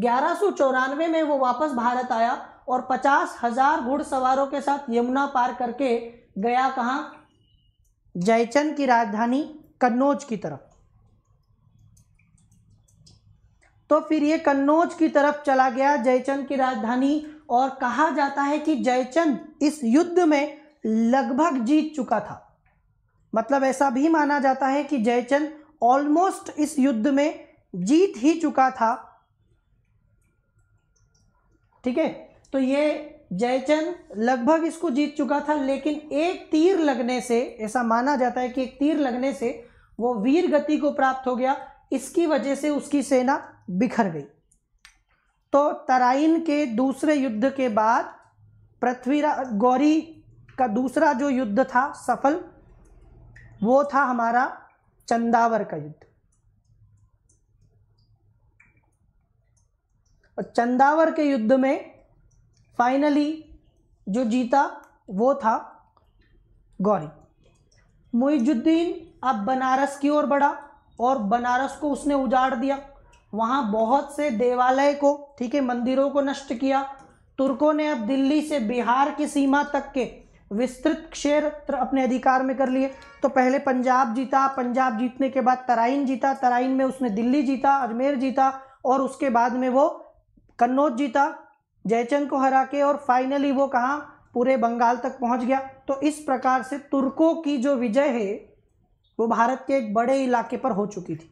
Speaker 1: ग्यारह में वो वापस भारत आया और पचास हजार घुड़सवारों के साथ यमुना पार करके गया कहा जयचंद की राजधानी कन्नौज की तरफ तो फिर ये कन्नौज की तरफ चला गया जयचंद की राजधानी और कहा जाता है कि जयचंद इस युद्ध में लगभग जीत चुका था मतलब ऐसा भी माना जाता है कि जयचंद ऑलमोस्ट इस युद्ध में जीत ही चुका था ठीक है तो ये जयचंद लगभग इसको जीत चुका था लेकिन एक तीर लगने से ऐसा माना जाता है कि एक तीर लगने से वो वीर गति को प्राप्त हो गया इसकी वजह से उसकी सेना बिखर गई तो तराइन के दूसरे युद्ध के बाद पृथ्वीराज गौरी का दूसरा जो युद्ध था सफल वो था हमारा चंदावर का युद्ध और चंदावर के युद्ध में फाइनली जो जीता वो था गौरी मुइजुद्दीन अब बनारस की ओर बढ़ा और बनारस को उसने उजाड़ दिया वहाँ बहुत से देवालय को ठीक है मंदिरों को नष्ट किया तुर्कों ने अब दिल्ली से बिहार की सीमा तक के विस्तृत क्षेत्र अपने अधिकार में कर लिए तो पहले पंजाब जीता पंजाब जीतने के बाद तराइन जीता तराइन में उसने दिल्ली जीता अजमेर जीता और उसके बाद में वो कन्नौज जीता जयचंद को हरा के और फाइनली वो कहाँ पूरे बंगाल तक पहुँच गया तो इस प्रकार से तुर्कों की जो विजय है वो भारत के एक बड़े इलाके पर हो चुकी थी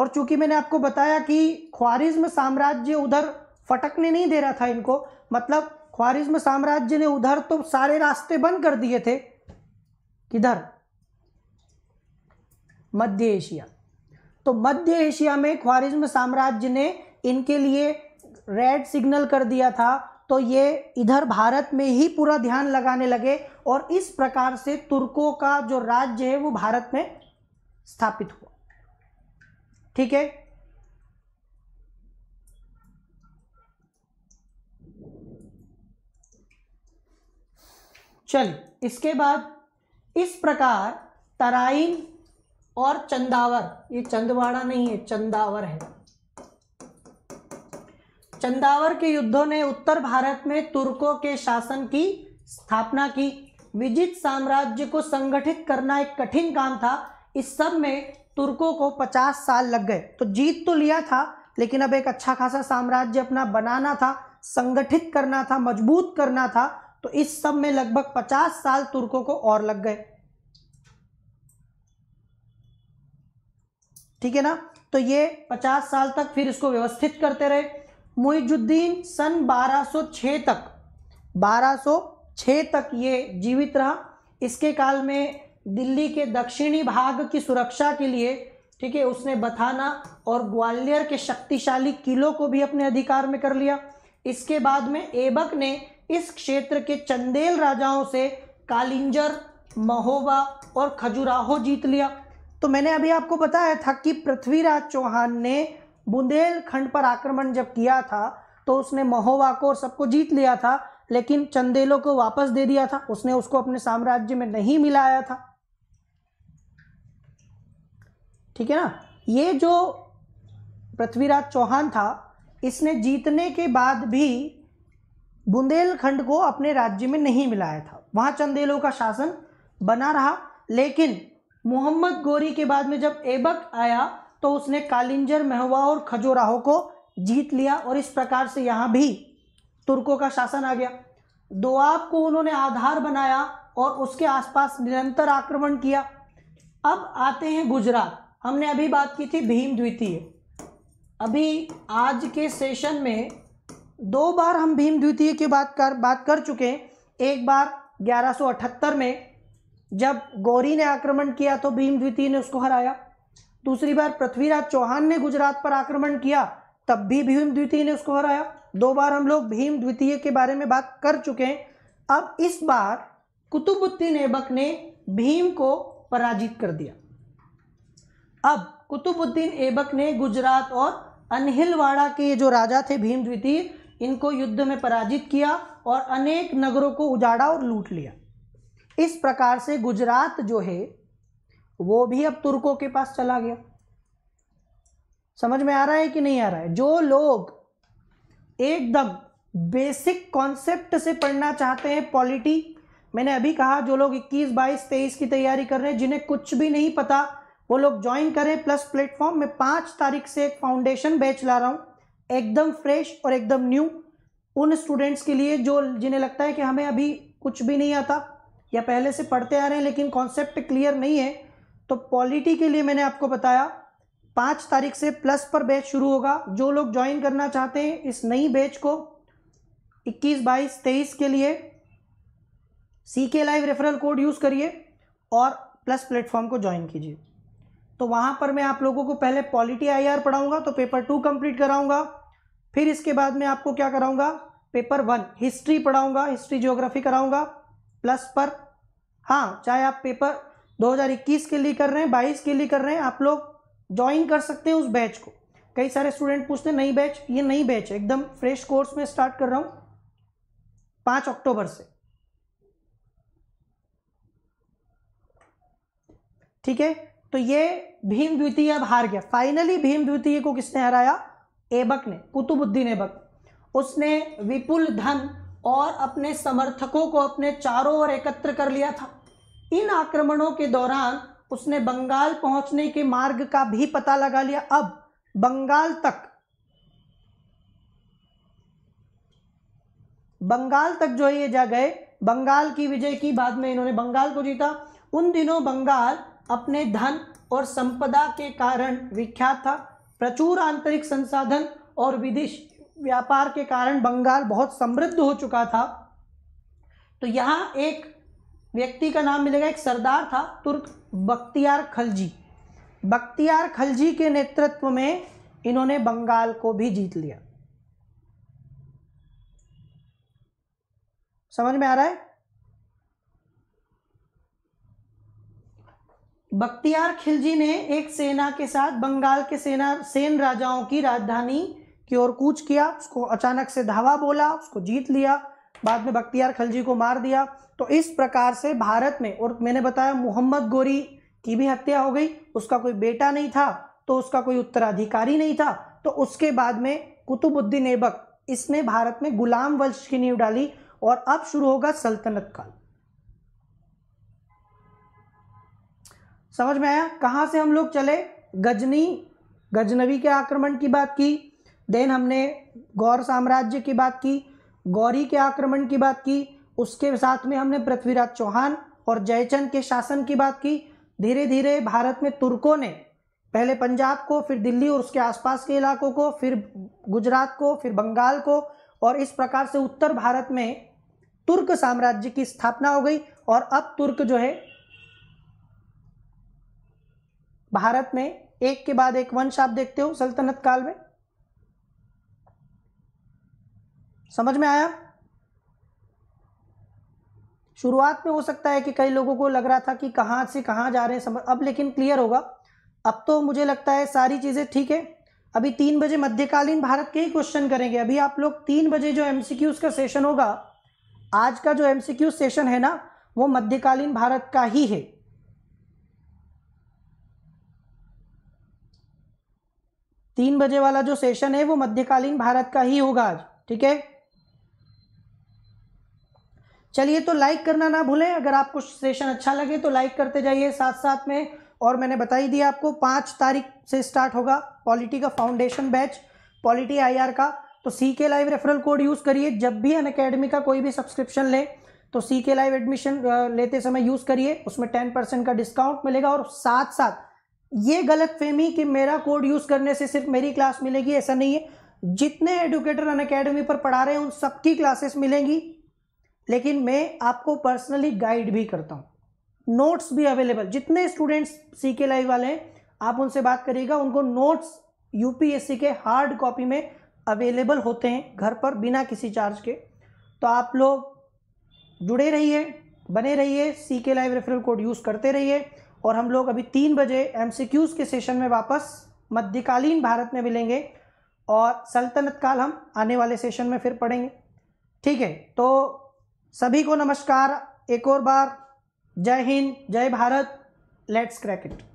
Speaker 1: और चूंकि मैंने आपको बताया कि ख्वारिज्म साम्राज्य उधर फटकने नहीं दे रहा था इनको मतलब ख्वारिज्म साम्राज्य ने उधर तो सारे रास्ते बंद कर दिए थे किधर मध्य एशिया तो मध्य एशिया में ख्वारिज्म साम्राज्य ने इनके लिए रेड सिग्नल कर दिया था तो ये इधर भारत में ही पूरा ध्यान लगाने लगे और इस प्रकार से तुर्कों का जो राज्य है वो भारत में स्थापित हुआ ठीक है चलिए इसके बाद इस प्रकार तराइन और चंदावर ये चंदवाड़ा नहीं है चंदावर है चंदावर के युद्धों ने उत्तर भारत में तुर्कों के शासन की स्थापना की विजित साम्राज्य को संगठित करना एक कठिन काम था इस सब में तुर्कों को 50 साल लग गए तो जीत तो लिया था लेकिन अब एक अच्छा खासा साम्राज्य अपना बनाना था संगठित करना था मजबूत करना था तो इस सब में लगभग 50 साल तुर्कों को और लग गए ठीक है ना तो ये 50 साल तक फिर इसको व्यवस्थित करते रहे मुइजुद्दीन सन 1206 तक 1206 तक ये जीवित रहा इसके काल में दिल्ली के दक्षिणी भाग की सुरक्षा के लिए ठीक है उसने बथाना और ग्वालियर के शक्तिशाली किलों को भी अपने अधिकार में कर लिया इसके बाद में एबक ने इस क्षेत्र के चंदेल राजाओं से कालिंजर महोबा और खजुराहो जीत लिया तो मैंने अभी आपको बताया था कि पृथ्वीराज चौहान ने बुंदेलखंड पर आक्रमण जब किया था तो उसने महोवा को और सबको जीत लिया था लेकिन चंदेलों को वापस दे दिया था उसने उसको अपने साम्राज्य में नहीं मिलाया था ठीक है ना ये जो पृथ्वीराज चौहान था इसने जीतने के बाद भी बुंदेलखंड को अपने राज्य में नहीं मिलाया था वहाँ चंदेलों का शासन बना रहा लेकिन मोहम्मद गोरी के बाद में जब एबक आया तो उसने कालिंजर महुआ और खजोराहो को जीत लिया और इस प्रकार से यहाँ भी तुर्कों का शासन आ गया दोआब को उन्होंने आधार बनाया और उसके आसपास निरंतर आक्रमण किया अब आते हैं गुजरात हमने अभी बात की थी भीम द्वितीय अभी आज के सेशन में दो बार हम भीम द्वितीय की बात कर बात कर चुके हैं एक बार 1178 में जब गौरी ने आक्रमण किया तो भीम द्वितीय ने उसको हराया दूसरी बार पृथ्वीराज चौहान ने गुजरात पर आक्रमण किया तब भी भीम द्वितीय ने उसको हराया दो बार हम लोग भीम द्वितीय के बारे में बात कर चुके हैं अब इस बार कुतुबुद्दीन ऐबक ने भीम को पराजित कर दिया अब कुतुबुद्दीन ऐबक ने गुजरात और अनहिलवाड़ा के जो राजा थे भीम द्वितीय इनको युद्ध में पराजित किया और अनेक नगरों को उजाड़ा और लूट लिया इस प्रकार से गुजरात जो है तो वो भी अब तुर्कों के पास चला गया समझ में आ रहा है कि नहीं आ रहा है जो लोग एकदम बेसिक कॉन्सेप्ट से पढ़ना चाहते हैं पॉलिटी मैंने अभी कहा जो लोग 21, 22, 23 की तैयारी कर रहे हैं जिन्हें कुछ भी नहीं पता वो लोग ज्वाइन करें प्लस प्लेटफॉर्म में पाँच तारीख से एक फाउंडेशन बैच ला रहा हूँ एकदम फ्रेश और एकदम न्यू उन स्टूडेंट्स के लिए जो जिन्हें लगता है कि हमें अभी कुछ भी नहीं आता या पहले से पढ़ते आ रहे हैं लेकिन कॉन्सेप्ट क्लियर नहीं है तो पॉलिटी के लिए मैंने आपको बताया पाँच तारीख से प्लस पर बैच शुरू होगा जो लोग ज्वाइन करना चाहते हैं इस नई बैच को इक्कीस बाईस तेईस के लिए सी के लाइव रेफरल कोड यूज़ करिए और प्लस प्लेटफॉर्म को ज्वाइन कीजिए तो वहाँ पर मैं आप लोगों को पहले पॉलिटी आईआर पढ़ाऊँगा तो पेपर टू कंप्लीट कराऊँगा फिर इसके बाद में आपको क्या कराऊँगा पेपर वन हिस्ट्री पढ़ाऊँगा हिस्ट्री ज्योग्राफी कराऊँगा प्लस पर हाँ चाहे आप पेपर 2021 के लिए कर रहे हैं 22 के लिए कर रहे हैं आप लोग ज्वाइन कर सकते हैं उस बैच को कई सारे स्टूडेंट पूछते हैं नई बैच ये नई बैच है एकदम फ्रेश कोर्स में स्टार्ट कर रहा हूँ पाँच अक्टूबर से ठीक है तो ये भीम द्वितीय अब हार गया फाइनली भीम द्वितीय को किसने हराया एबक ने कुतुबुद्दीन एबक उसने विपुल धन और अपने समर्थकों को अपने चारों ओर एकत्र कर लिया था इन आक्रमणों के दौरान उसने बंगाल पहुंचने के मार्ग का भी पता लगा लिया अब बंगाल तक बंगाल तक जो है ये जा गए बंगाल की विजय की बाद में इन्होंने बंगाल को जीता उन दिनों बंगाल अपने धन और संपदा के कारण विख्यात था प्रचुर आंतरिक संसाधन और विदेश व्यापार के कारण बंगाल बहुत समृद्ध हो चुका था तो यहाँ एक व्यक्ति का नाम मिलेगा एक सरदार था तुर्क बख्तियार खलजी बख्तियार खलजी के नेतृत्व में इन्होंने बंगाल को भी जीत लिया समझ में आ रहा है बख्तियार खिलजी ने एक सेना के साथ बंगाल के सेना सेन राजाओं की राजधानी की ओर कूच किया उसको अचानक से धावा बोला उसको जीत लिया बाद में बख्तियार खिलजी को मार दिया तो इस प्रकार से भारत में और मैंने बताया मोहम्मद गोरी की भी हत्या हो गई उसका कोई बेटा नहीं था तो उसका कोई उत्तराधिकारी नहीं था तो उसके बाद में कुतुबुद्दीन ऐबक इसने भारत में गुलाम वंश की नींव डाली और अब शुरू होगा सल्तनत काल समझ में आया कहाँ से हम लोग चले गजनी गजनवी के आक्रमण की बात की देन हमने गौर साम्राज्य की बात की गौरी के आक्रमण की बात की उसके साथ में हमने पृथ्वीराज चौहान और जयचंद के शासन की बात की धीरे धीरे भारत में तुर्कों ने पहले पंजाब को फिर दिल्ली और उसके आसपास के इलाकों को फिर गुजरात को फिर बंगाल को और इस प्रकार से उत्तर भारत में तुर्क साम्राज्य की स्थापना हो गई और अब तुर्क जो है भारत में एक के बाद एक वंश आप देखते हो सल्तनत काल में समझ में आया शुरुआत में हो सकता है कि कई लोगों को लग रहा था कि कहाँ से कहाँ जा रहे हैं समझ अब लेकिन क्लियर होगा अब तो मुझे लगता है सारी चीज़ें ठीक है अभी तीन बजे मध्यकालीन भारत के ही क्वेश्चन करेंगे अभी आप लोग तीन बजे जो एम का सेशन होगा आज का जो एम सेशन है ना वो मध्यकालीन भारत का ही है तीन बजे वाला जो सेशन है वो मध्यकालीन भारत का ही होगा आज ठीक है चलिए तो लाइक करना ना भूलें अगर आपको सेशन अच्छा लगे तो लाइक करते जाइए साथ साथ में और मैंने बता ही दिया आपको पाँच तारीख से स्टार्ट होगा पॉलिटी का फाउंडेशन बैच पॉलिटी आईआर का तो सी के लाइव रेफरल कोड यूज़ करिए जब भी अन अकेडमी का कोई भी सब्सक्रिप्शन लें तो सी के लाइव एडमिशन लेते समय यूज़ करिए उसमें टेन परसेंट का डिस्काउंट मिलेगा और साथ साथ ये गलत फहमी कि मेरा कोड यूज़ करने से सिर्फ मेरी क्लास मिलेगी ऐसा नहीं है जितने एडुकेटर अन अकेडमी पर पढ़ा रहे हैं उन सबकी क्लासेस मिलेंगी लेकिन मैं आपको पर्सनली गाइड भी करता हूँ नोट्स भी अवेलेबल जितने स्टूडेंट्स सी के लाइव वाले हैं आप उनसे बात करिएगा उनको नोट्स यूपीएससी के हार्ड कॉपी में अवेलेबल होते हैं घर पर बिना किसी चार्ज के तो आप लोग जुड़े रहिए बने रहिए सी के लाइव रेफरल कोड यूज़ करते रहिए और हम लोग अभी तीन बजे एम के सेशन में वापस मध्यकालीन भारत में मिलेंगे और सल्तनत काल हम आने वाले सेशन में फिर पढ़ेंगे ठीक है तो सभी को नमस्कार एक और बार जय हिंद जय भारत लेट्स क्रैक इट